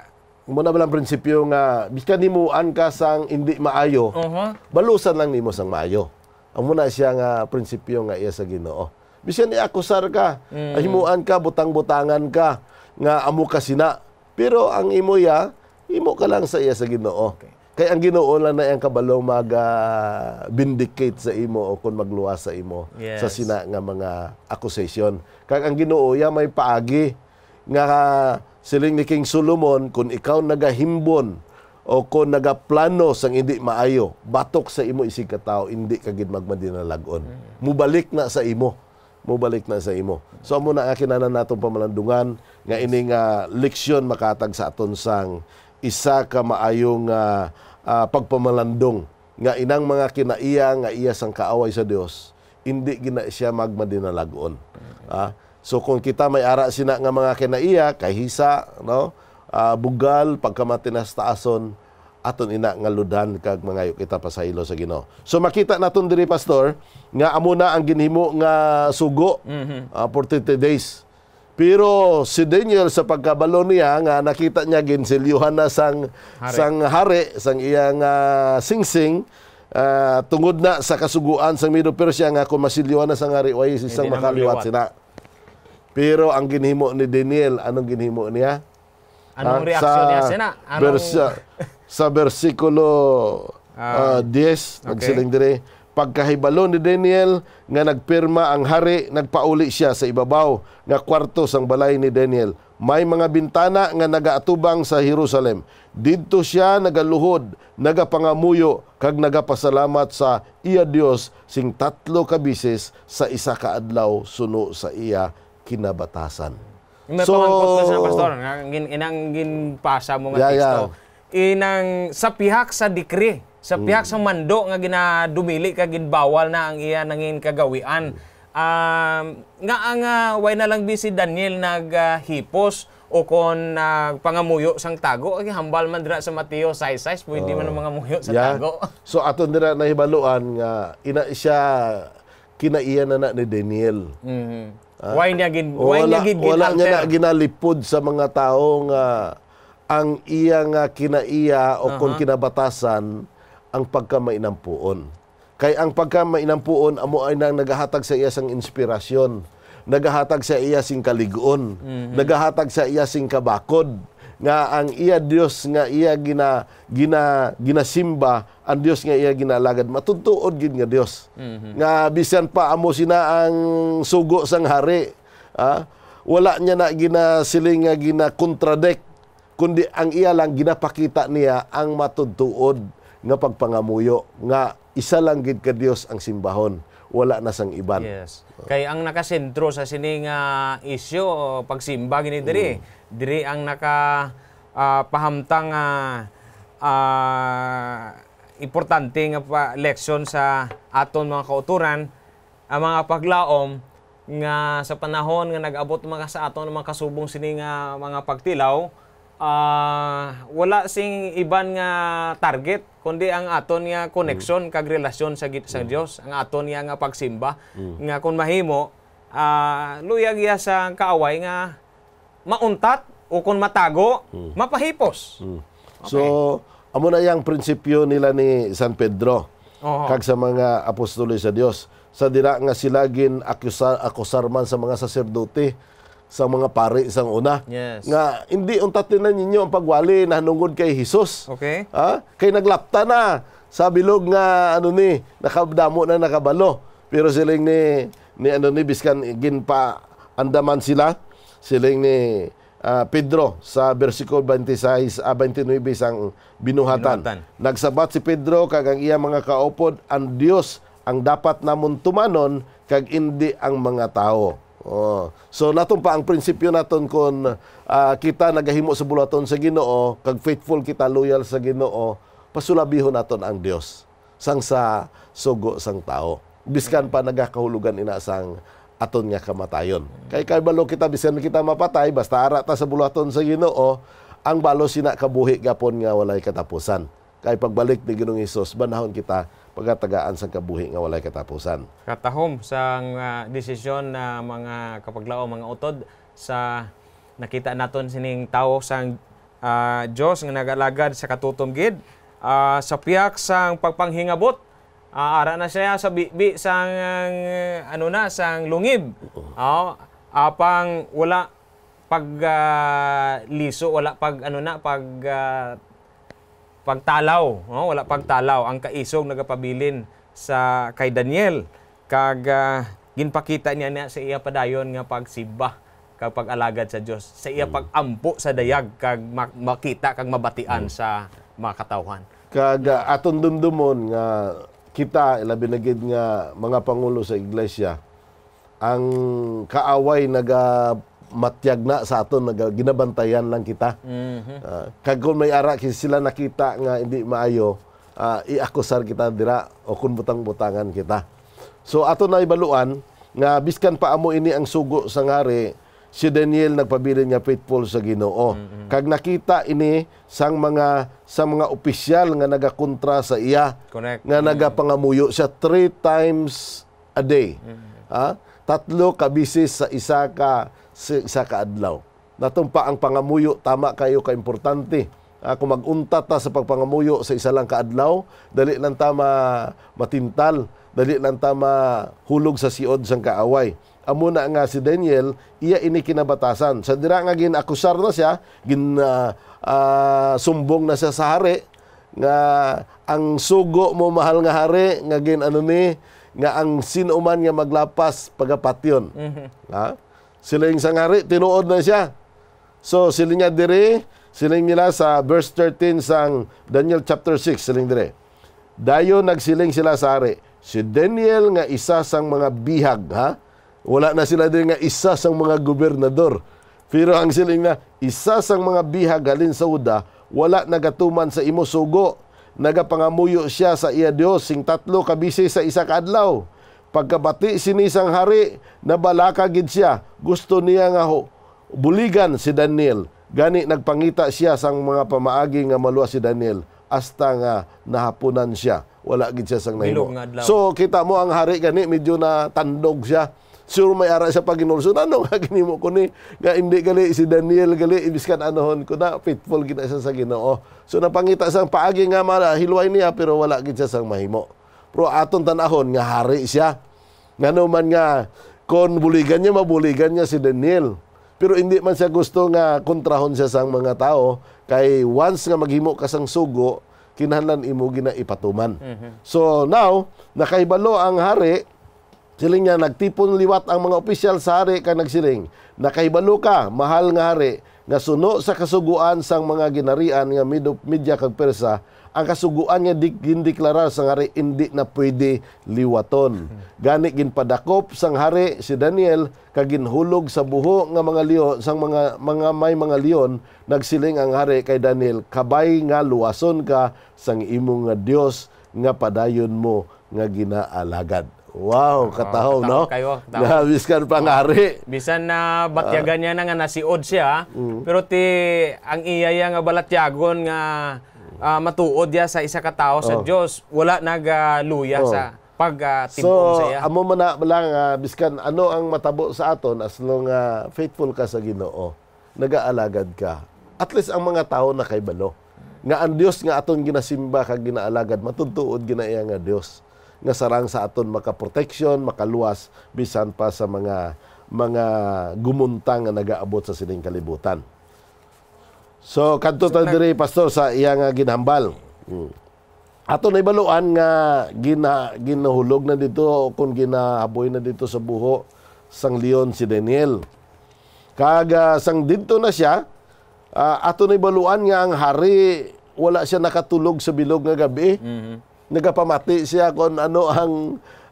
Muna ba lang prinsipyo nga, bikan ni mo ka sang hindi maayo, uh -huh. balusan lang nimo sang maayo. Ang muna siya nga prinsipyo nga iya sa ginoo. Bisan ni akusar ka, mm. himuan ka, butang-butangan ka, nga amo ka sina. Pero ang imo ya, imo ka lang sa iya sa ginoo. Okay. Kay ang Ginoo lang na ang kabalo mag uh, vindicate sa imo o kung magluwa sa imo yes. sa sina nga mga accusation. Kag ang Ginoo ya may paagi nga uh, siling ni King Solomon kung ikaw nagahimbon o kung nagaplano sang hindi maayo batok sa imo isig ka tawo hindi ka gid magmadinalagon mm. mubalik na sa imo mubalik na sa imo so amo na nga kinanan natong pamalandungan nga ini nga leksyon makatag sa aton sang isa ka maayong uh, uh, pagpamalandong nga inang mga kinaiya nga iya sang kaaway sa Dios hindi gina siya magmadinalagon. Ah, so kung kita may ara sina nga mga kinaiya kay hisa no uh, bugal pagkamatinas taason aton ina nga ludan kag mangayo kita pasaylo sa Ginoo. So makita naton diri pastor nga amo na ang ginhimo nga sugo mm-hmm. uh, for 30 days. Pero si Daniel sa pagkabalo niya nga nakita niya ginsilyuhan na sang hari. sang hari sang iyang uh, singsing uh, tungod na sa kasuguan sang Medo Persia nga kung masilyuhan na sang hari way isang Hindi makaliwat sina. Pero ang ginhimo ni Daniel, anong ginhimo niya? Anong ha? Ah, reaksyon sa niya sina? Anong... Versa, sa versikulo uh, uh, 10, okay. nagsiling dire, Pagkahibalo ni Daniel nga nagpirma ang hari, nagpauli siya sa ibabaw nga kwarto sang balay ni Daniel. May mga bintana nga nagaatubang sa Jerusalem. Didto siya nagaluhod, nagapangamuyo, kag nagapasalamat sa iya Dios sing tatlo ka bisis sa isa ka adlaw suno sa iya kinabatasan. May so, pangangkot pastor, nga, inang ginpasa mo nga yeah, teksto. Yeah. Inang sa pihak sa dekre sa hmm. pihak sa mando nga ginadumili ka ginbawal na ang iya nangin kagawian. Hmm. Um, nga ang uh, way na lang bisi Daniel naghipos uh, o kon uh, sang tago kay hambal man dira sa Mateo size-size pwede uh, man oh. mga muyo sa yeah. tago. so aton dira na hibaluan nga ina siya kinaiya na na ni Daniel. Mm -hmm. Uh, ah. why niya gin why wala, niya gin wala niya na ginalipod sa mga tao nga ang iya nga kinaiya o uh -huh. kon kinabatasan ang pagkamainampuon. Kay ang pagkamainampuon amo ay nang nagahatag sa iya sang inspirasyon, nagahatag sa iya sing kaliguon, mm-hmm. nagahatag sa iya sing kabakod nga ang iya Dios nga iya gina gina ginasimba ang Dios nga iya ginalagad matutuod gid nga Dios mm-hmm. nga bisan pa amo sina ang sugo sang hari ah, wala niya na ginasiling nga ginakontradek kundi ang iya lang ginapakita niya ang matutuod nga pagpangamuyo nga isa lang gid ka Dios ang simbahon wala na sang iban yes kay ang nakasentro sa sini nga uh, isyo pagsimba gini diri mm. diri ang naka uh, pahamtang uh, uh, importante nga pa leksyon sa aton mga kauturan ang mga paglaom nga sa panahon nga nag-abot mga sa aton mga kasubong sini nga mga pagtilaw uh, wala sing iban nga target kundi ang aton nga connection mm. kag relasyon sa git sa mm. Dios ang aton nga nga pagsimba mm. nga kun mahimo uh, luyag ya sa kaaway nga mauntat o kun matago mm. mapahipos mm. Okay. so amo na yang prinsipyo nila ni San Pedro Oho. kag sa mga apostolos sa Dios sa dira nga silagin akusar man sa mga saserdote sa mga pare isang una. Yes. Nga, hindi unta tinan ninyo ang pagwali na hanungod kay Hesus. Okay. Ha? Kay naglapta na. Sa bilog nga, ano ni, nakadamo na nakabalo. Pero siling ni, ni ano ni, biskan ginpa andaman sila. Siling ni uh, Pedro sa versiko 26, uh, 29 sang binuhatan. binuhatan. Nagsabat si Pedro kag ang iya mga kaupod ang Dios ang dapat namon tumanon kag indi ang mga tao Oh. So naton pa ang prinsipyo naton kon uh, ah, kita nagahimo sa bulaton sa Ginoo, kag faithful kita loyal sa Ginoo, pasulabihon naton ang Dios sang sa sugo sang tao. Biskan pa nagakahulugan ina sang aton nga kamatayon. Kay kay balo kita bisan kita mapatay basta ara ta sa bulaton sa Ginoo, ang balo sina kabuhi gapon nga walay katapusan. Kay pagbalik ni Ginoong Hesus, banahon kita pagatagaan sa kabuhi nga walay katapusan. Katahom sa uh, desisyon na uh, mga kapaglao mga utod sa nakita naton sining tawo sa uh, ah, Dios nga nagalagad sa katutom gid uh, sa piyak sang pagpanghingabot uh, ara na siya sa bibi sang uh, ano na sang lungib. Oh, apang wala pag uh, liso wala pag ano na pag uh, pagtalaw. no? wala pagtalaw. Ang kaisog nagapabilin sa kay Daniel. Kag uh, ginpakita niya na sa iya padayon nga pagsiba kag pag sa Dios sa iya hmm. pagampo sa dayag kag makita kag mabatian hmm. sa mga katawhan kag ah, aton dumdumon nga kita labi na nga mga pangulo sa iglesia ang kaaway naga matiyag na sa aton nga ginabantayan lang kita. Mm-hmm. Uh, kag kung may ara kay sila nakita nga hindi maayo, uh, iakusar kita dira o kun butang-butangan kita. So ato na ibaluan nga biskan pa amo ini ang sugo sa ngari si Daniel nagpabilin nga faithful sa Ginoo. Mm-hmm. Kag nakita ini sang mga sa mga opisyal nga nagakontra sa iya Correct. nga mm-hmm. nagapangamuyo siya three times a day. Mm-hmm. Ha? Ah, tatlo ka bisis sa isa ka sa kaadlaw. Natumpa ang pangamuyo, tama kayo ka importante. Uh, ah, kung magunta ta sa pagpangamuyo sa isa lang kaadlaw, dali lang tama matintal, dali lang tama hulog sa siod sang kaaway. Amo na nga si Daniel, iya ini kinabatasan. Sa dira nga gin akusar na siya, gin uh, uh, sumbong na siya sa hari, nga ang sugo mo mahal nga hari nga gin ano ni nga ang sinuman nga maglapas pagapatyon mm-hmm. ha sila yung sangari, tinuod na siya. So sila nga dire, sila nila sa verse 13 sang Daniel chapter 6, sila dire. Dayo nagsiling sila sa ari. Si Daniel nga isa sang mga bihag, ha? Wala na sila din nga isa sang mga gobernador. Pero ang siling na, isa sang mga bihag halin sa uda, wala nagatuman sa imo sugo. Nagapangamuyo siya sa iya Dios sing tatlo kabisi sa isa kadlaw. Pagkabati sinisang hari, nabalaka gid siya. Gusto niya nga ho, buligan si Daniel. Gani nagpangita siya sang mga pamaagi nga maluwa si Daniel hasta nga nahapunan siya. Wala gid siya sang nahimo. So kita mo ang hari gani medyo na tandog siya. Sure may ara siya paginulso na no nga ginimo ko ni nga hindi gali si Daniel gali ibiskan anohon ko na faithful gid siya sa Ginoo. So napangita sang paagi nga mara hilway niya pero wala gid siya sang mahimo pero aton tanahon nga hari siya. Ngano man nga kon buligan niya mabuligan niya si Daniel. Pero hindi man siya gusto nga kontrahon siya sang mga tao kay once nga maghimo ka sang sugo kinahanglan imo gina ipatuman. Mm-hmm. So now nakaibalo ang hari siling niya nagtipon liwat ang mga opisyal sa hari kay nagsiling nakaibalo ka mahal nga hari nga suno sa kasuguan sang mga ginarian nga Media kag Persa ang kasuguan nga di gindeklara sang hari indi na pwede liwaton. Gani ginpadakop sang hari si Daniel kaginhulog sa buho nga mga liyon sang mga mga may mga liyon nagsiling ang hari kay Daniel kabay nga luwason ka sang imong nga Dios nga padayon mo nga ginaalagad. Wow, ah, katahaw, oh, no? Kayo, pa Nahabiskan hari. Oh, bisan na batyagan niya na nga nasiod siya, mm. pero ti ang iya nga balatyagon nga uh, matuod ya sa isa ka tao sa oh. Dios wala nagaluya oh. sa pag uh, so, saya. So, amo man na lang uh, biskan ano ang matabo sa aton as long uh, faithful ka sa Ginoo, nagaalagad ka. At least ang mga tao na kay balo nga ang Dios nga aton ginasimba kag ginaalagad matutuod ginaiya nga Dios nga sarang sa aton makaproteksyon, makaluwas bisan pa sa mga mga gumuntang nga nagaabot sa sining kalibutan. So kadto ta diri pastor sa iya nga ah, ginhambal. Hmm. Ato na ibaluan nga gina, ginahulog na dito o kung ginahaboy na dito sa buho sang Leon si Daniel. Kaga ah, sang dito na siya, uh, ato na ibaluan nga ang hari wala siya nakatulog sa bilog nga gabi. Mm-hmm. Nagapamati siya kon ano ang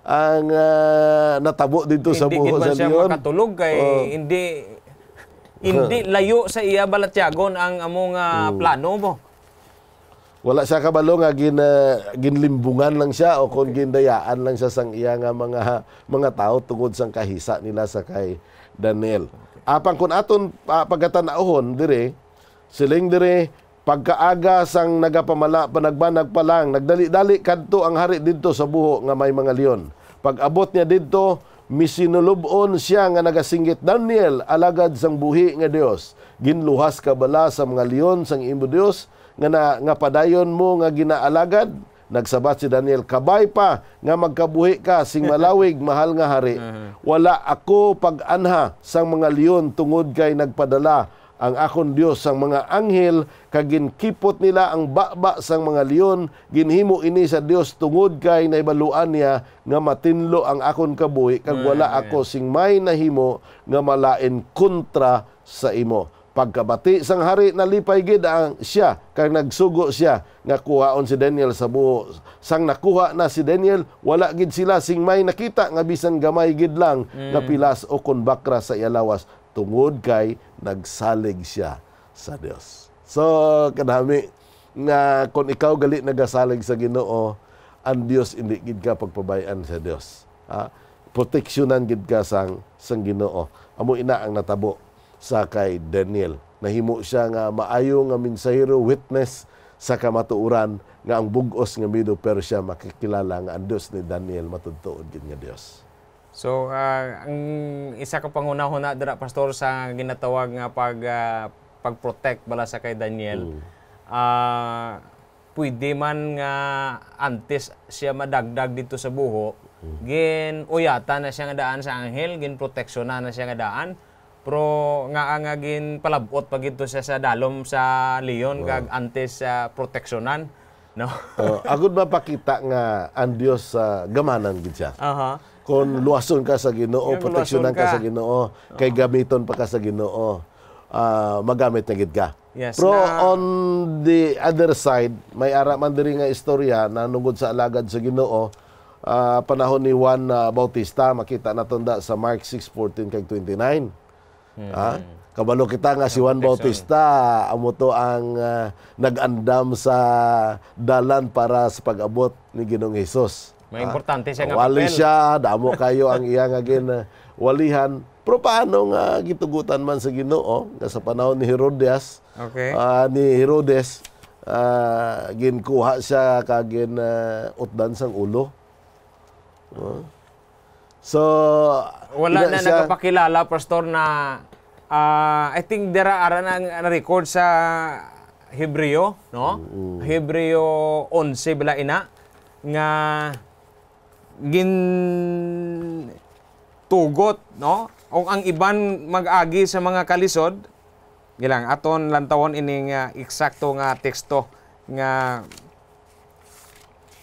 ang uh, natabo dito hindi sa buho sa Leon. Hindi siya makatulog kay oh. hindi hindi layo sa iya balatyagon ang among uh, plano mo. Wala siya kabalo nga gin, uh, ginlimbungan lang siya o kung okay. gindayaan lang siya sang iya nga mga mga tao tungod sang kahisa nila sa kay Daniel. Okay. Apang kun aton uh, pagkatanahon dire siling dire pagkaaga sang nagapamala panagbanag pa lang nagdali-dali kadto ang hari didto sa buho nga may mga leon. Pag abot niya didto misinulubon siya nga nagasinggit Daniel alagad sang buhi nga Dios ginluhas ka bala sa mga leon sang imo Dios nga na, nga padayon mo nga ginaalagad nagsabat si Daniel kabay pa nga magkabuhi ka sing malawig mahal nga hari uh-huh. wala ako pag-anha sang mga leon tungod kay nagpadala ang akon Dios sang mga anghel kag ginkipot nila ang baba sang mga leon ginhimo ini sa Dios tungod kay naibaluan niya nga matinlo ang akon kabuhi kag wala ako sing may nahimo nga malain kontra sa imo pagkabati sang hari nalipay gid ang siya kay nagsugo siya nga kuhaon si Daniel sa buho sang nakuha na si Daniel wala gid sila sing may nakita nga bisan gamay gid lang mm. nga pilas o kon bakra sa iyalawas tungod kay nagsalig siya sa Dios. So, kadami nga kung ikaw gali nagasalig sa Ginoo, ang Dios hindi gid ka pagpabayan sa Dios. Ha? Proteksyonan gid ka sang sang Ginoo. Amo ina ang natabo sa kay Daniel. Nahimo siya nga maayo nga mensahero witness sa kamatuuran nga ang bugos nga Medo Persia makikilala nga ang Dios ni Daniel matudtuod gid nga Dios. So, uh, ang isa ka pangunahuna dira pastor sa ginatawag nga pag uh, pag-protect bala sa kay Daniel. Mm. Uh, pwede man nga antes siya madagdag dito sa buho, mm. gin uyata na siya nga daan sa anghel, gin proteksyon na, na siya nga daan. Pero nga nga gin palabot pag ito siya sa dalom sa leon wow. kag antes sa uh, proteksyonan. No? uh, agud ba pakita nga ang Dios sa uh, gamanan gid siya. Aha. Uh-huh. Kung luwason ka sa Ginoo, proteksyonan ka. ka sa Ginoo, kay gamiton pa ka sa Ginoo, uh, magamit na gid ka. Yes, Pero na... on the other side, may ara man diri nga istorya na nungod sa alagad sa Ginoo, uh, panahon ni Juan uh, Bautista, makita natunda sa Mark 6:14 kay 29. Mm-hmm. Ah, kabalo kita nga si Juan Bautista amo to ang uh, nag-andam sa dalan para sa pag-abot ni Ginoong Hesus. May importante siya nga Wali papel. siya, damo kayo ang iya nga gin uh, walihan. Pero paano nga gitugutan man sa Ginoo nga sa panahon ni Herodes? Okay. Uh, ni Herodes uh, ginkuha siya kagin uh, utdan sang ulo. Uh. So wala na siya, nagpakilala pastor na uh, I think there are na, na record sa Hebreo, no? Mm-hmm. Hebreo 11 bala ina nga gin tugot no o ang iban mag-agi sa mga kalisod gilang aton lantawon ining uh, eksakto nga teksto nga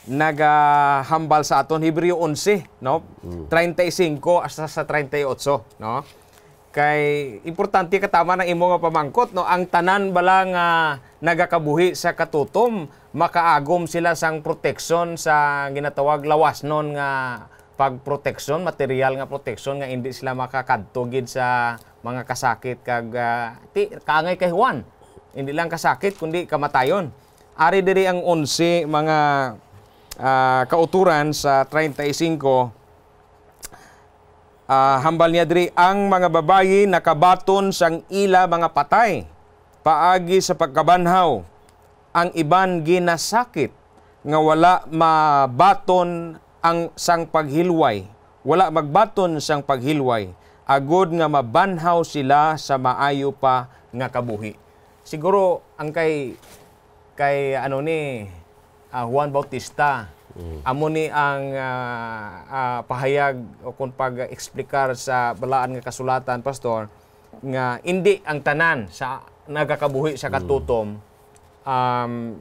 nagahambal sa aton Hebreo 11 no mm. 35 hasta sa 38 no kay importante tama ng imo nga pamangkot no ang tanan bala nga nagakabuhi sa katutom makaagom sila sang protection sa ginatawag lawas non nga pagproteksyon material nga protection nga hindi sila makakadto gid sa mga kasakit kag uh, ti, kaangay kay Juan hindi lang kasakit kundi kamatayon ari diri ang 11 mga uh, kauturan sa 35 uh, hambal niya diri ang mga babayi nakabaton sang ila mga patay paagi sa pagkabanhaw ang iban ginasakit nga wala mabaton ang sang paghilway wala magbaton sang paghilway agod nga mabanhaw sila sa maayo pa nga kabuhi siguro ang kay kay ano ni uh, Juan Bautista Mm. Amo ni ang uh, uh, pahayag o kung pag-explicar sa balaan nga kasulatan, Pastor, nga hindi ang tanan sa nagakabuhi sa katutom, mm. um,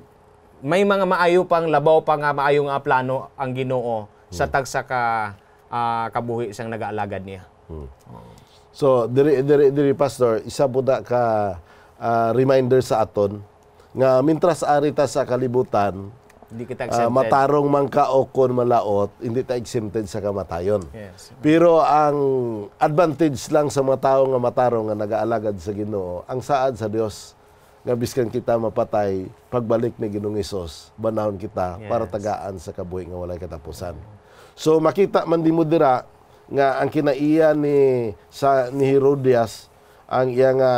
may mga maayo pang labaw pa nga maayo nga plano ang ginoo mm. sa hmm. tagsa ka uh, kabuhi sang nagaalagad niya. Mm. So, diri, diri, diri, Pastor, isa po na ka uh, reminder sa aton nga mintras arita sa kalibutan, hindi kita ah, exempted. Uh, matarong mangka o kon malaot, hindi ta exempted sa kamatayon. Yes. Pero ang advantage lang sa mga tao nga matarong nga nagaalagad sa Ginoo, ang saad sa Dios nga biskan kita mapatay, pagbalik ni Ginoong Isos, banahon kita yes. para tagaan sa kabuhi nga walay katapusan. So makita man di mo nga ang kinaiya ni sa ni Herodias ang iya nga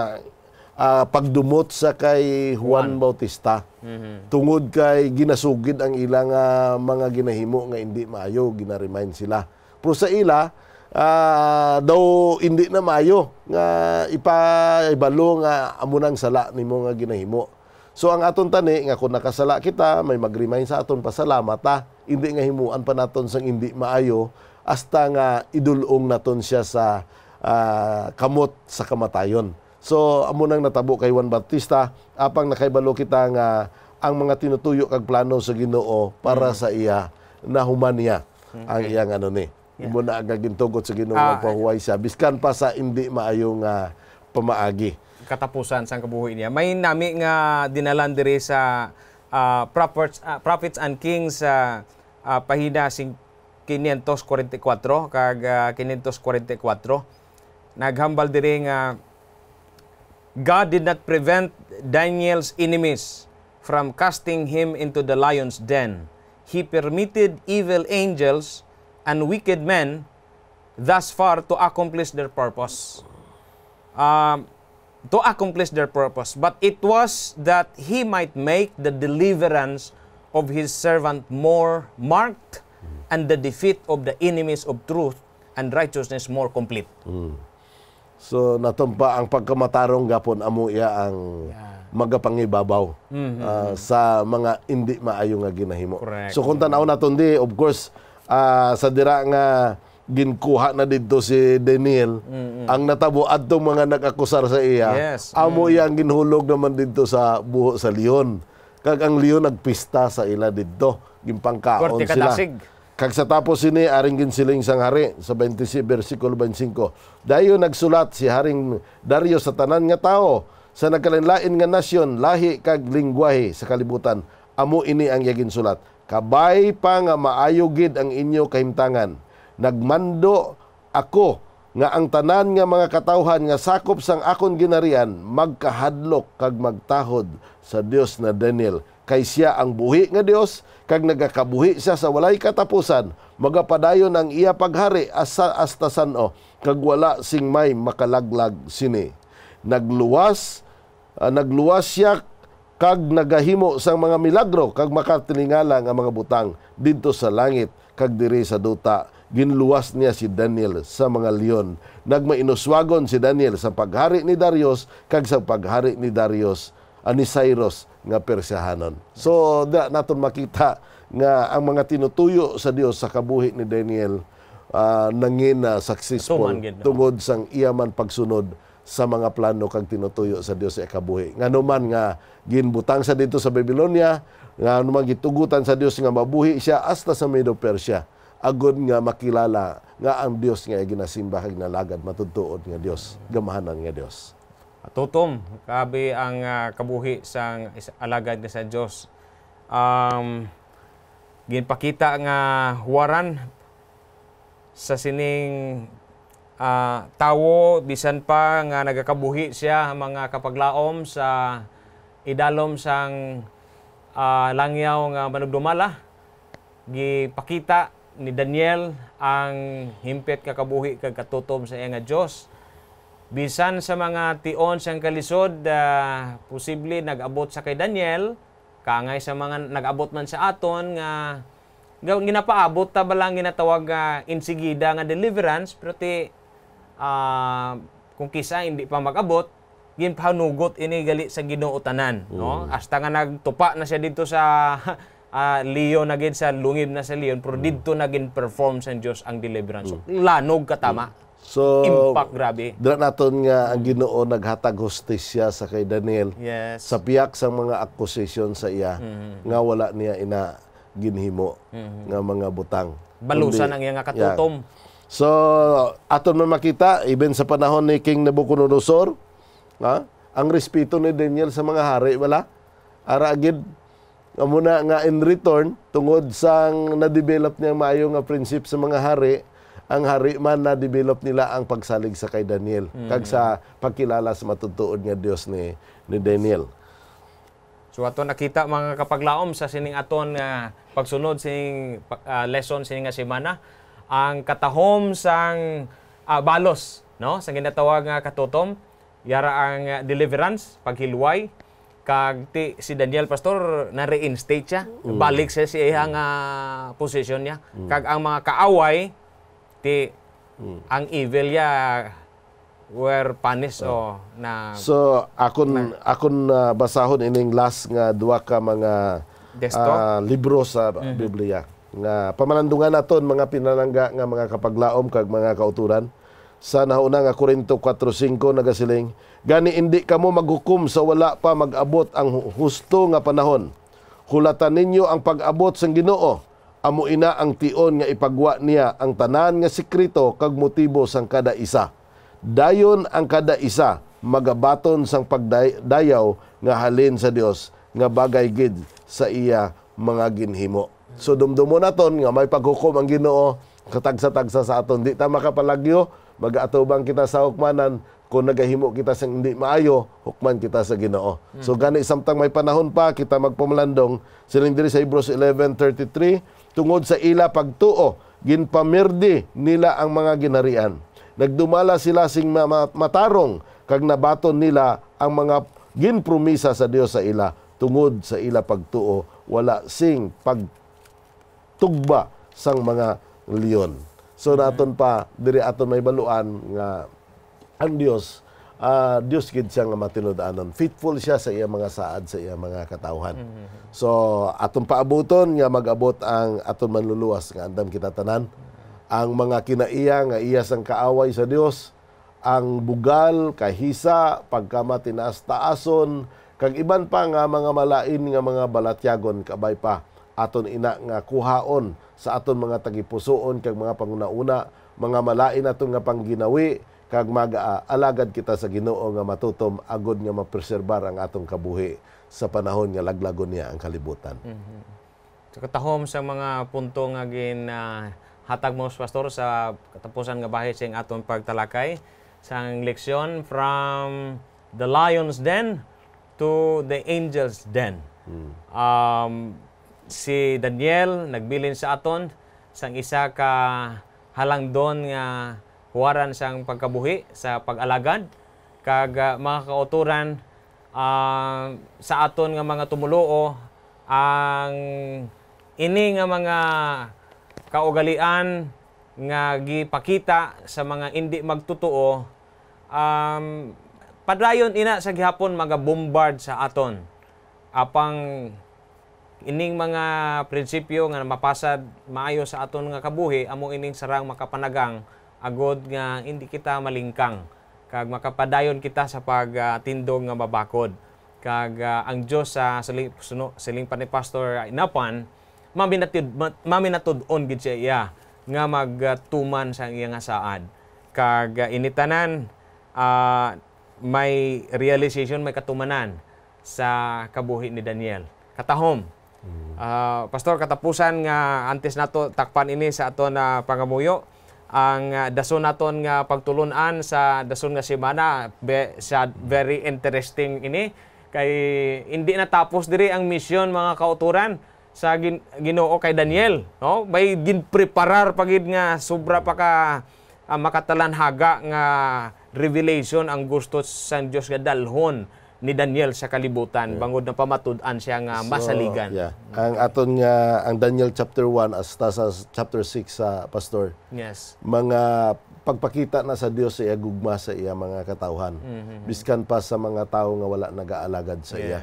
uh, pagdumot sa kay Juan, Juan. Bautista mm-hmm. tungod kay ginasugid ang ilang uh, mga ginahimo nga hindi maayo ginaremind sila pero sa ila uh, daw hindi na maayo nga ipaibalo nga amunang sala nimo nga ginahimo so ang aton tani nga kung nakasala kita may mag-remind sa aton pasalamat ta ah. hindi nga himuan pa naton sang hindi maayo hasta nga idulong naton siya sa uh, kamot sa kamatayon So amo nang natabo kay Juan Bautista apang nakaibalo kita nga ang mga tinutuyo kag plano sa Ginoo para mm -hmm. sa iya na humanya mm, okay. ang iyang ano ni. Yeah. Imo na agad sa Ginoo ah, pahuway siya biskan pa sa hindi maayong uh, pamaagi katapusan sa kabuhi niya. May nami nga dinalan diri sa uh, Prophets, uh, Prophets and Kings sa uh, uh, pahina 544 kag uh, 544. Naghambal diri nga uh, God did not prevent Daniel's enemies from casting him into the lion's den. He permitted evil angels and wicked men thus far to accomplish their purpose. Um, to accomplish their purpose. But it was that he might make the deliverance of his servant more marked and the defeat of the enemies of truth and righteousness more complete. Mm. So natumpa ang pagkamatarong gapon amo iya ang yeah. magapangibabaw mm-hmm. uh, sa mga hindi maayo nga ginahimo. Correct. So kung tanaw naton di of course uh, sa dira nga ginkuha na didto si Daniel mm-hmm. ang natabo adto mga nagakusar sa iya yes. amo mm-hmm. iya ang ginhulog naman didto sa buho sa Leon kag ang Leon nagpista sa ila didto gimpangkaon sila. Korte Kag sa tapos ini aring ginsiling sang hari sa 27 bersikulo 25. Dayon nagsulat si haring Dario sa tanan nga tao sa nagkalinlain nga nasyon, lahi kag lingguwahe sa kalibutan. Amo ini ang yagin sulat. Kabay pa nga maayo gid ang inyo kahimtangan. Nagmando ako nga ang tanan nga mga katawhan nga sakop sang akon ginarian magkahadlok kag magtahod sa Dios na Daniel kay siya ang buhi nga Dios kag nagakabuhi siya sa walay katapusan magapadayon ang iya paghari asa asta sano kag wala sing may makalaglag sini nagluwas uh, nagluwas siya kag nagahimo sang mga milagro kag makatiningala ang mga butang didto sa langit kag diri sa duta ginluwas niya si Daniel sa mga leon nagmainuswagon si Daniel sa paghari ni Darius kag sa paghari ni Darius ani Cyrus nga Persiahanon. So da naton makita nga ang mga tinutuyo sa Dios sa kabuhi ni Daniel uh, nangina successful Atuman, tungod sang iyaman pagsunod sa mga plano kag tinutuyo sa Dios sa ikabuhi. Ngano man nga ginbutang sa dito sa Babylonia, nga naman gitugutan sa Dios nga mabuhi siya hasta sa Medo Persia. Agod nga makilala nga ang Dios nga ginasimba kag nalagad matutuod nga Dios, gamahanan nga Dios tutom kabe ang uh, kabuhi sang alagad nga sa Dios um, ginpakita nga huwaran sa sining uh, tawo bisan pa nga nagakabuhi siya mga kapaglaom sa idalom sang uh, langyaw nga manugdumala gipakita ni Daniel ang himpit nga kabuhi kag katutom sa iya nga Dios Bisan sa mga tion siyang kalisod, uh, posible nag-abot sa kay Daniel, kangay sa mga nag-abot man sa aton, nga ginapaabot ta balang ginatawag uh, insigida nga deliverance, pero ti uh, kung kisa hindi pa mag-abot, ginpanugot ini gali sa Ginoo tanan no mm. hasta nga nagtupa na siya dito sa uh, Leo na gid sa lungib na sa Leon pero mm. didto na gin perform sa Dios ang deliverance mm. lanog katama mm. So, impact, grabe. Dira naton nga ang Ginoo naghatag hustisya sa kay Daniel. Yes. Sa piyak sa mga accusation sa iya mm-hmm. nga wala niya ina ginhimo mm-hmm. nga mga butang. Balusan ang iya nga katutom. So, aton man makita even sa panahon ni King Nebuchadnezzar, ha? Ang respeto ni Daniel sa mga hari wala. Ara gid muna nga in return tungod sang na-develop niya maayo nga prinsip sa mga hari, ang hari man na develop nila ang pagsalig sa kay Daniel mm. kag sa pagkilala sa matutuod nga Dios ni ni Daniel. So ato nakita mga kapaglaom sa sining aton nga uh, pagsunod sining uh, lesson sining nga semana ang katahom sang uh, balos no sa ginatawag nga katutom yara ang uh, deliverance paghilway kag ti si Daniel Pastor na reinstate siya mm. balik siya sa iya uh, posisyon niya mm. kag ang mga kaaway guilty. Hmm. Ang evil ya were punished oh. oh na So akon na, akon uh, basahon ining last nga duwa ka mga uh, libro sa mm-hmm. Biblia nga pamalandungan naton mga pinalangga nga mga kapaglaom kag mga kauturan sa nauna nga Korinto 4:5 nagasiling gani indi kamo maghukom sa wala pa mag-abot ang husto nga panahon hulatan ninyo ang pag-abot sa Ginoo amo ina ang tion nga ipagwa niya ang tanan nga sikreto kag motibo sang kada isa. Dayon ang kada isa magabaton sang pagdayaw nga halin sa Dios nga bagay gid sa iya mga ginhimo. So dumdumo naton nga may paghukom ang Ginoo katagsa-tagsa sa aton di ta makapalagyo mag-atubang kita sa hukmanan kung nagahimo kita sa hindi maayo, hukman kita sa Ginoo. Mm. So gani samtang may panahon pa kita magpamalandong, silang diri sa Hebrews 11:33 tungod sa ila pagtuo ginpamirdi nila ang mga ginarian nagdumala sila sing matarong kag nabaton nila ang mga ginpromisa sa Dios sa ila tungod sa ila pagtuo wala sing pagtugba sang mga leon so naton pa diri aton may baluan nga ang Dios uh, ah, Dios gid siya nga matinod-anon. Faithful siya sa iya mga saad sa iya mga katauhan. Mm-hmm. So atong paabuton nga mag-abot ang aton manluluwas nga andam kita tanan. Ang mga kinaiya nga iya sang kaaway sa Dios, ang bugal, kahisa, pagkamatinas taason, kag iban pa nga mga malain nga mga balatyagon kabay pa aton ina nga kuhaon sa aton mga tagipusoon kag mga pangunauna mga malain aton nga pangginawi kag mag-alagad kita sa Ginoo nga matutom agod nga mapreserbar ang atong kabuhi sa panahon nga laglagon niya ang kalibutan. Mm-hmm. So, sa mga punto nga gin uh, hatag mo pastor sa katapusan nga bahay sing atong pagtalakay sa leksyon from the lion's den to the angel's den. Mm. Um, si Daniel nagbilin sa aton sang isa ka halang doon nga huwaran sang pagkabuhi sa pag-alagad kag ah, mga kauturan uh, sa aton nga mga tumulo ang ini nga mga kaugalian nga gipakita sa mga hindi magtotoo um, padayon ina sa gihapon mga bombard sa aton apang ining mga prinsipyo nga mapasad maayo sa aton nga kabuhi amo ining sarang makapanagang agod nga hindi kita malingkang kag makapadayon kita sa pagtindog nga mabakod kag uh, ang Dios ah, sa uh, siling ni pastor Inapan maminatud maminatud-on gid siya iya nga magtuman sa iyang saad kag uh, initanan uh, may realization may katumanan sa kabuhi ni Daniel katahom mm. uh, pastor katapusan nga antes nato takpan ini sa ato na pangamuyo ang uh, ah, dason naton nga pagtulunan sa dason nga semana be, sa very interesting ini kay hindi natapos diri ang misyon mga kauturan sa gin, Ginoo kay Daniel no bay ginpreparar pagid nga sobra pa ka uh, makatalanhaga nga revelation ang gusto sa Dios nga dalhon ni Daniel sa kalibutan yeah. bangod na pamatud-an siya nga masaligan. So, yeah. Ang aton nga ang Daniel chapter 1 asta sa chapter 6 sa uh, pastor. Yes. Mga pagpakita na sa Dios sa iya gugma sa iya mga katawhan. Mm-hmm. Biskan pa sa mga tawo nga wala nagaalagad sa yes. iya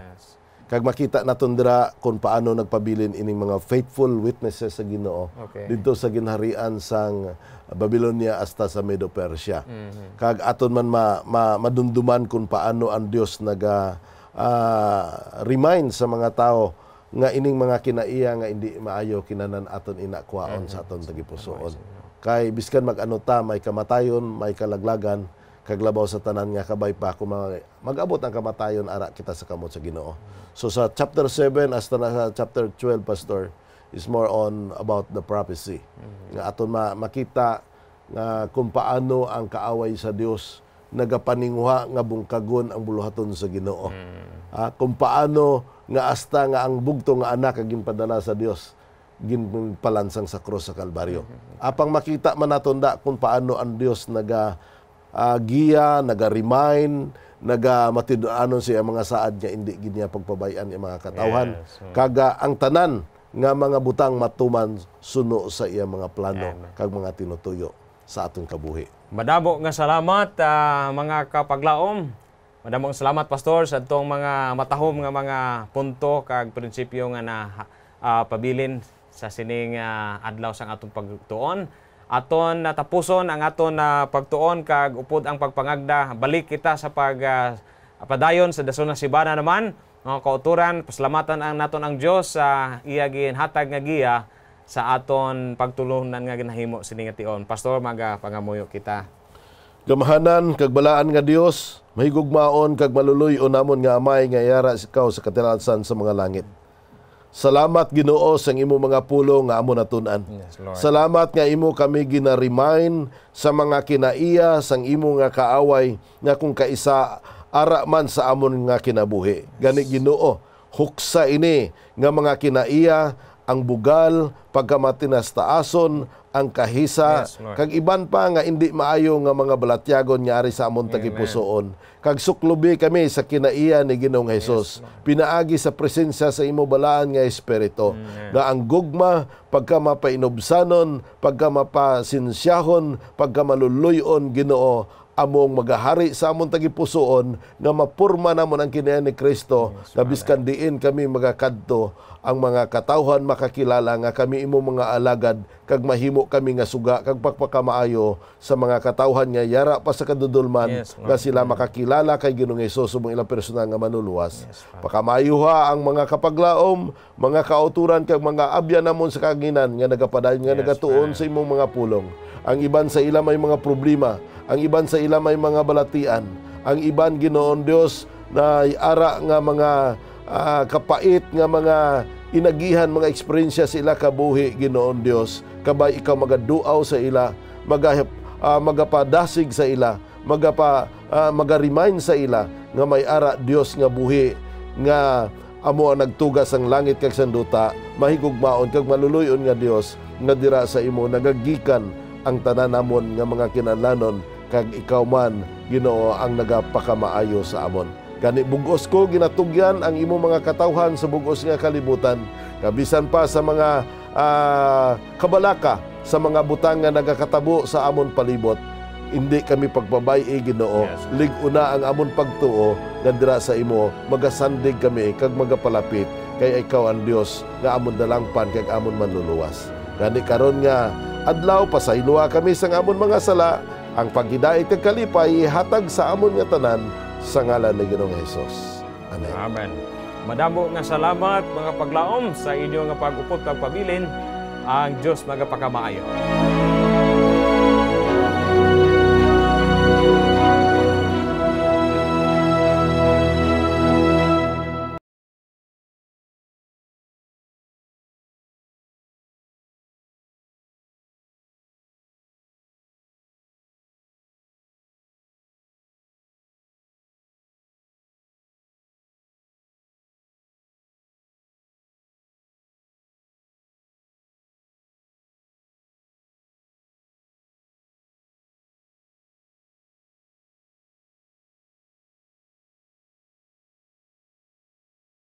kag makita naton dira kung paano nagpabilin ining mga faithful witnesses sa Ginoo okay. didto sa ginharian sang Babylonia hasta sa Medo Persia. Mm-hmm. Kag aton man ma, ma, madunduman kung paano ang Dios naga uh, remind sa mga tao nga ining mga kinaiya nga hindi maayo kinanan aton inakwaon mm-hmm. sa aton tagipusoon. Ano Kay biskan magano ta may kamatayon, may kalaglagan, kaglabaw sa tanan nga kabay pa kung mag-abot ang kamatayon ara kita sa kamot sa Ginoo. Mm-hmm So sa chapter 7 hasta na sa chapter 12, Pastor, is more on about the prophecy. mm Nga aton ma makita nga kung paano ang kaaway sa Dios nagapaninguha nga bungkagon ang buluhaton sa Ginoo. mm Ah, kung paano nga asta nga ang bugto nga anak kagin ginpadala sa Dios ginpalansang sa krus sa Kalbaryo. Mm-hmm. Apang makita man naton da kung paano ang Dios naga uh, giya, naga-remind, naga matid ano siya mga saad niya indi gid niya pagpabayan ang mga katawhan. Yes. Kaga ang tanan nga mga butang matuman suno sa iya mga plano kag mga tinutuyo sa atong kabuhi. Madamo nga salamat uh, mga kapaglaom. Madamo nga salamat pastor sa atong mga matahom nga mga punto kag prinsipyo nga na uh, pabilin sa sining uh, adlaw sang atong pagtuon aton natapuson ang aton na pagtuon kag upod ang pagpangagda balik kita sa pag uh, padayon sa dason na sibana naman mga kauturan pasalamatan ang naton ang Dios sa uh, iya hatag nga giya sa aton pagtulunan nga ginahimo sini nga tion pastor maga pangamuyo kita Gamahanan kag balaan nga Dios mahigugmaon kag maluluy-on namon nga amay nga yara ikaw sa katilasan sa mga langit Salamat Ginoo sa imo mga pulong nga amo natun-an. Yes, Salamat nga imo kami gina-remind sa mga kinaiya sang imo nga kaaway nga kung kaisa ara man sa amon nga kinabuhi. Gani Ginoo, huksa ini nga mga kinaiya ang bugal, pagkamatinastaason, ang kahisa, yes, kag iban pa nga indi maayo nga mga balatyagon nga ari sa amon tagipusoon. Kag suklubi kami sa kinaiya ni Ginoong Hesus, yes, pinaagi sa presensya sa imo balaan nga espirito, nga ang gugma pagka mapainobsanon, pagka mapasinsyahon, pagka maluluyon Ginoo among magahari sa among tagipusoon nga mapurma namon ang kinaya ni Kristo yes, nga diin kami magakadto ang mga katawhan makakilala nga kami imo mga alagad kag mahimo kami nga suga kag pagpakamaayo sa mga katawhan nga yara pa sa kadudulman yes, nga sila makakilala kay Ginoong Hesus ubang ilang personal nga manuluwas yes, pakamayo ha ang mga kapaglaom mga kauturan kag mga abya namon sa kaginan nga nagapadayon nga yes, nagatuon sa imong mga pulong ang iban sa ila may mga problema ang iban sa ila may mga balatian. Ang iban ginoon Dios na ara nga mga uh, kapait nga mga inagihan mga eksperyensya sa ila kabuhi ginoon Dios kabay ikaw magaduaw sa ila magahip uh, magapadasig sa ila magapa uh, ah, magaremind sa ila nga may ara Dios nga buhi nga amo ang nagtugas ang langit kag sanduta mahigugmaon kag maluluyon nga Dios nga dira sa imo nagagikan ang tananamon nga mga kinanlanon kag ikaw man Ginoo ang nagapakamaayo sa amon kani bugos ko ginatugyan ang imo mga katawhan sa bugos nga kalibutan kabisan pa sa mga uh, kabalaka sa mga butang nga nagakatabo sa amon palibot hindi kami pagbabayi Ginoo liguna ang amon pagtuo nga dira sa imo magasandig kami kag magapalapit kay ikaw ang Dios nga amon dalangpan kag amon manluluwas gani karon nga adlaw pasayloa kami sa amon mga sala ang paghidaig kag kalipay ihatag sa amon nga tanan sa ngalan ni Ginoong Hesus. Amen. Amen. Madamo nga salamat mga paglaom sa inyo nga pagupot kag pabilin ang Dios nagapakamayo.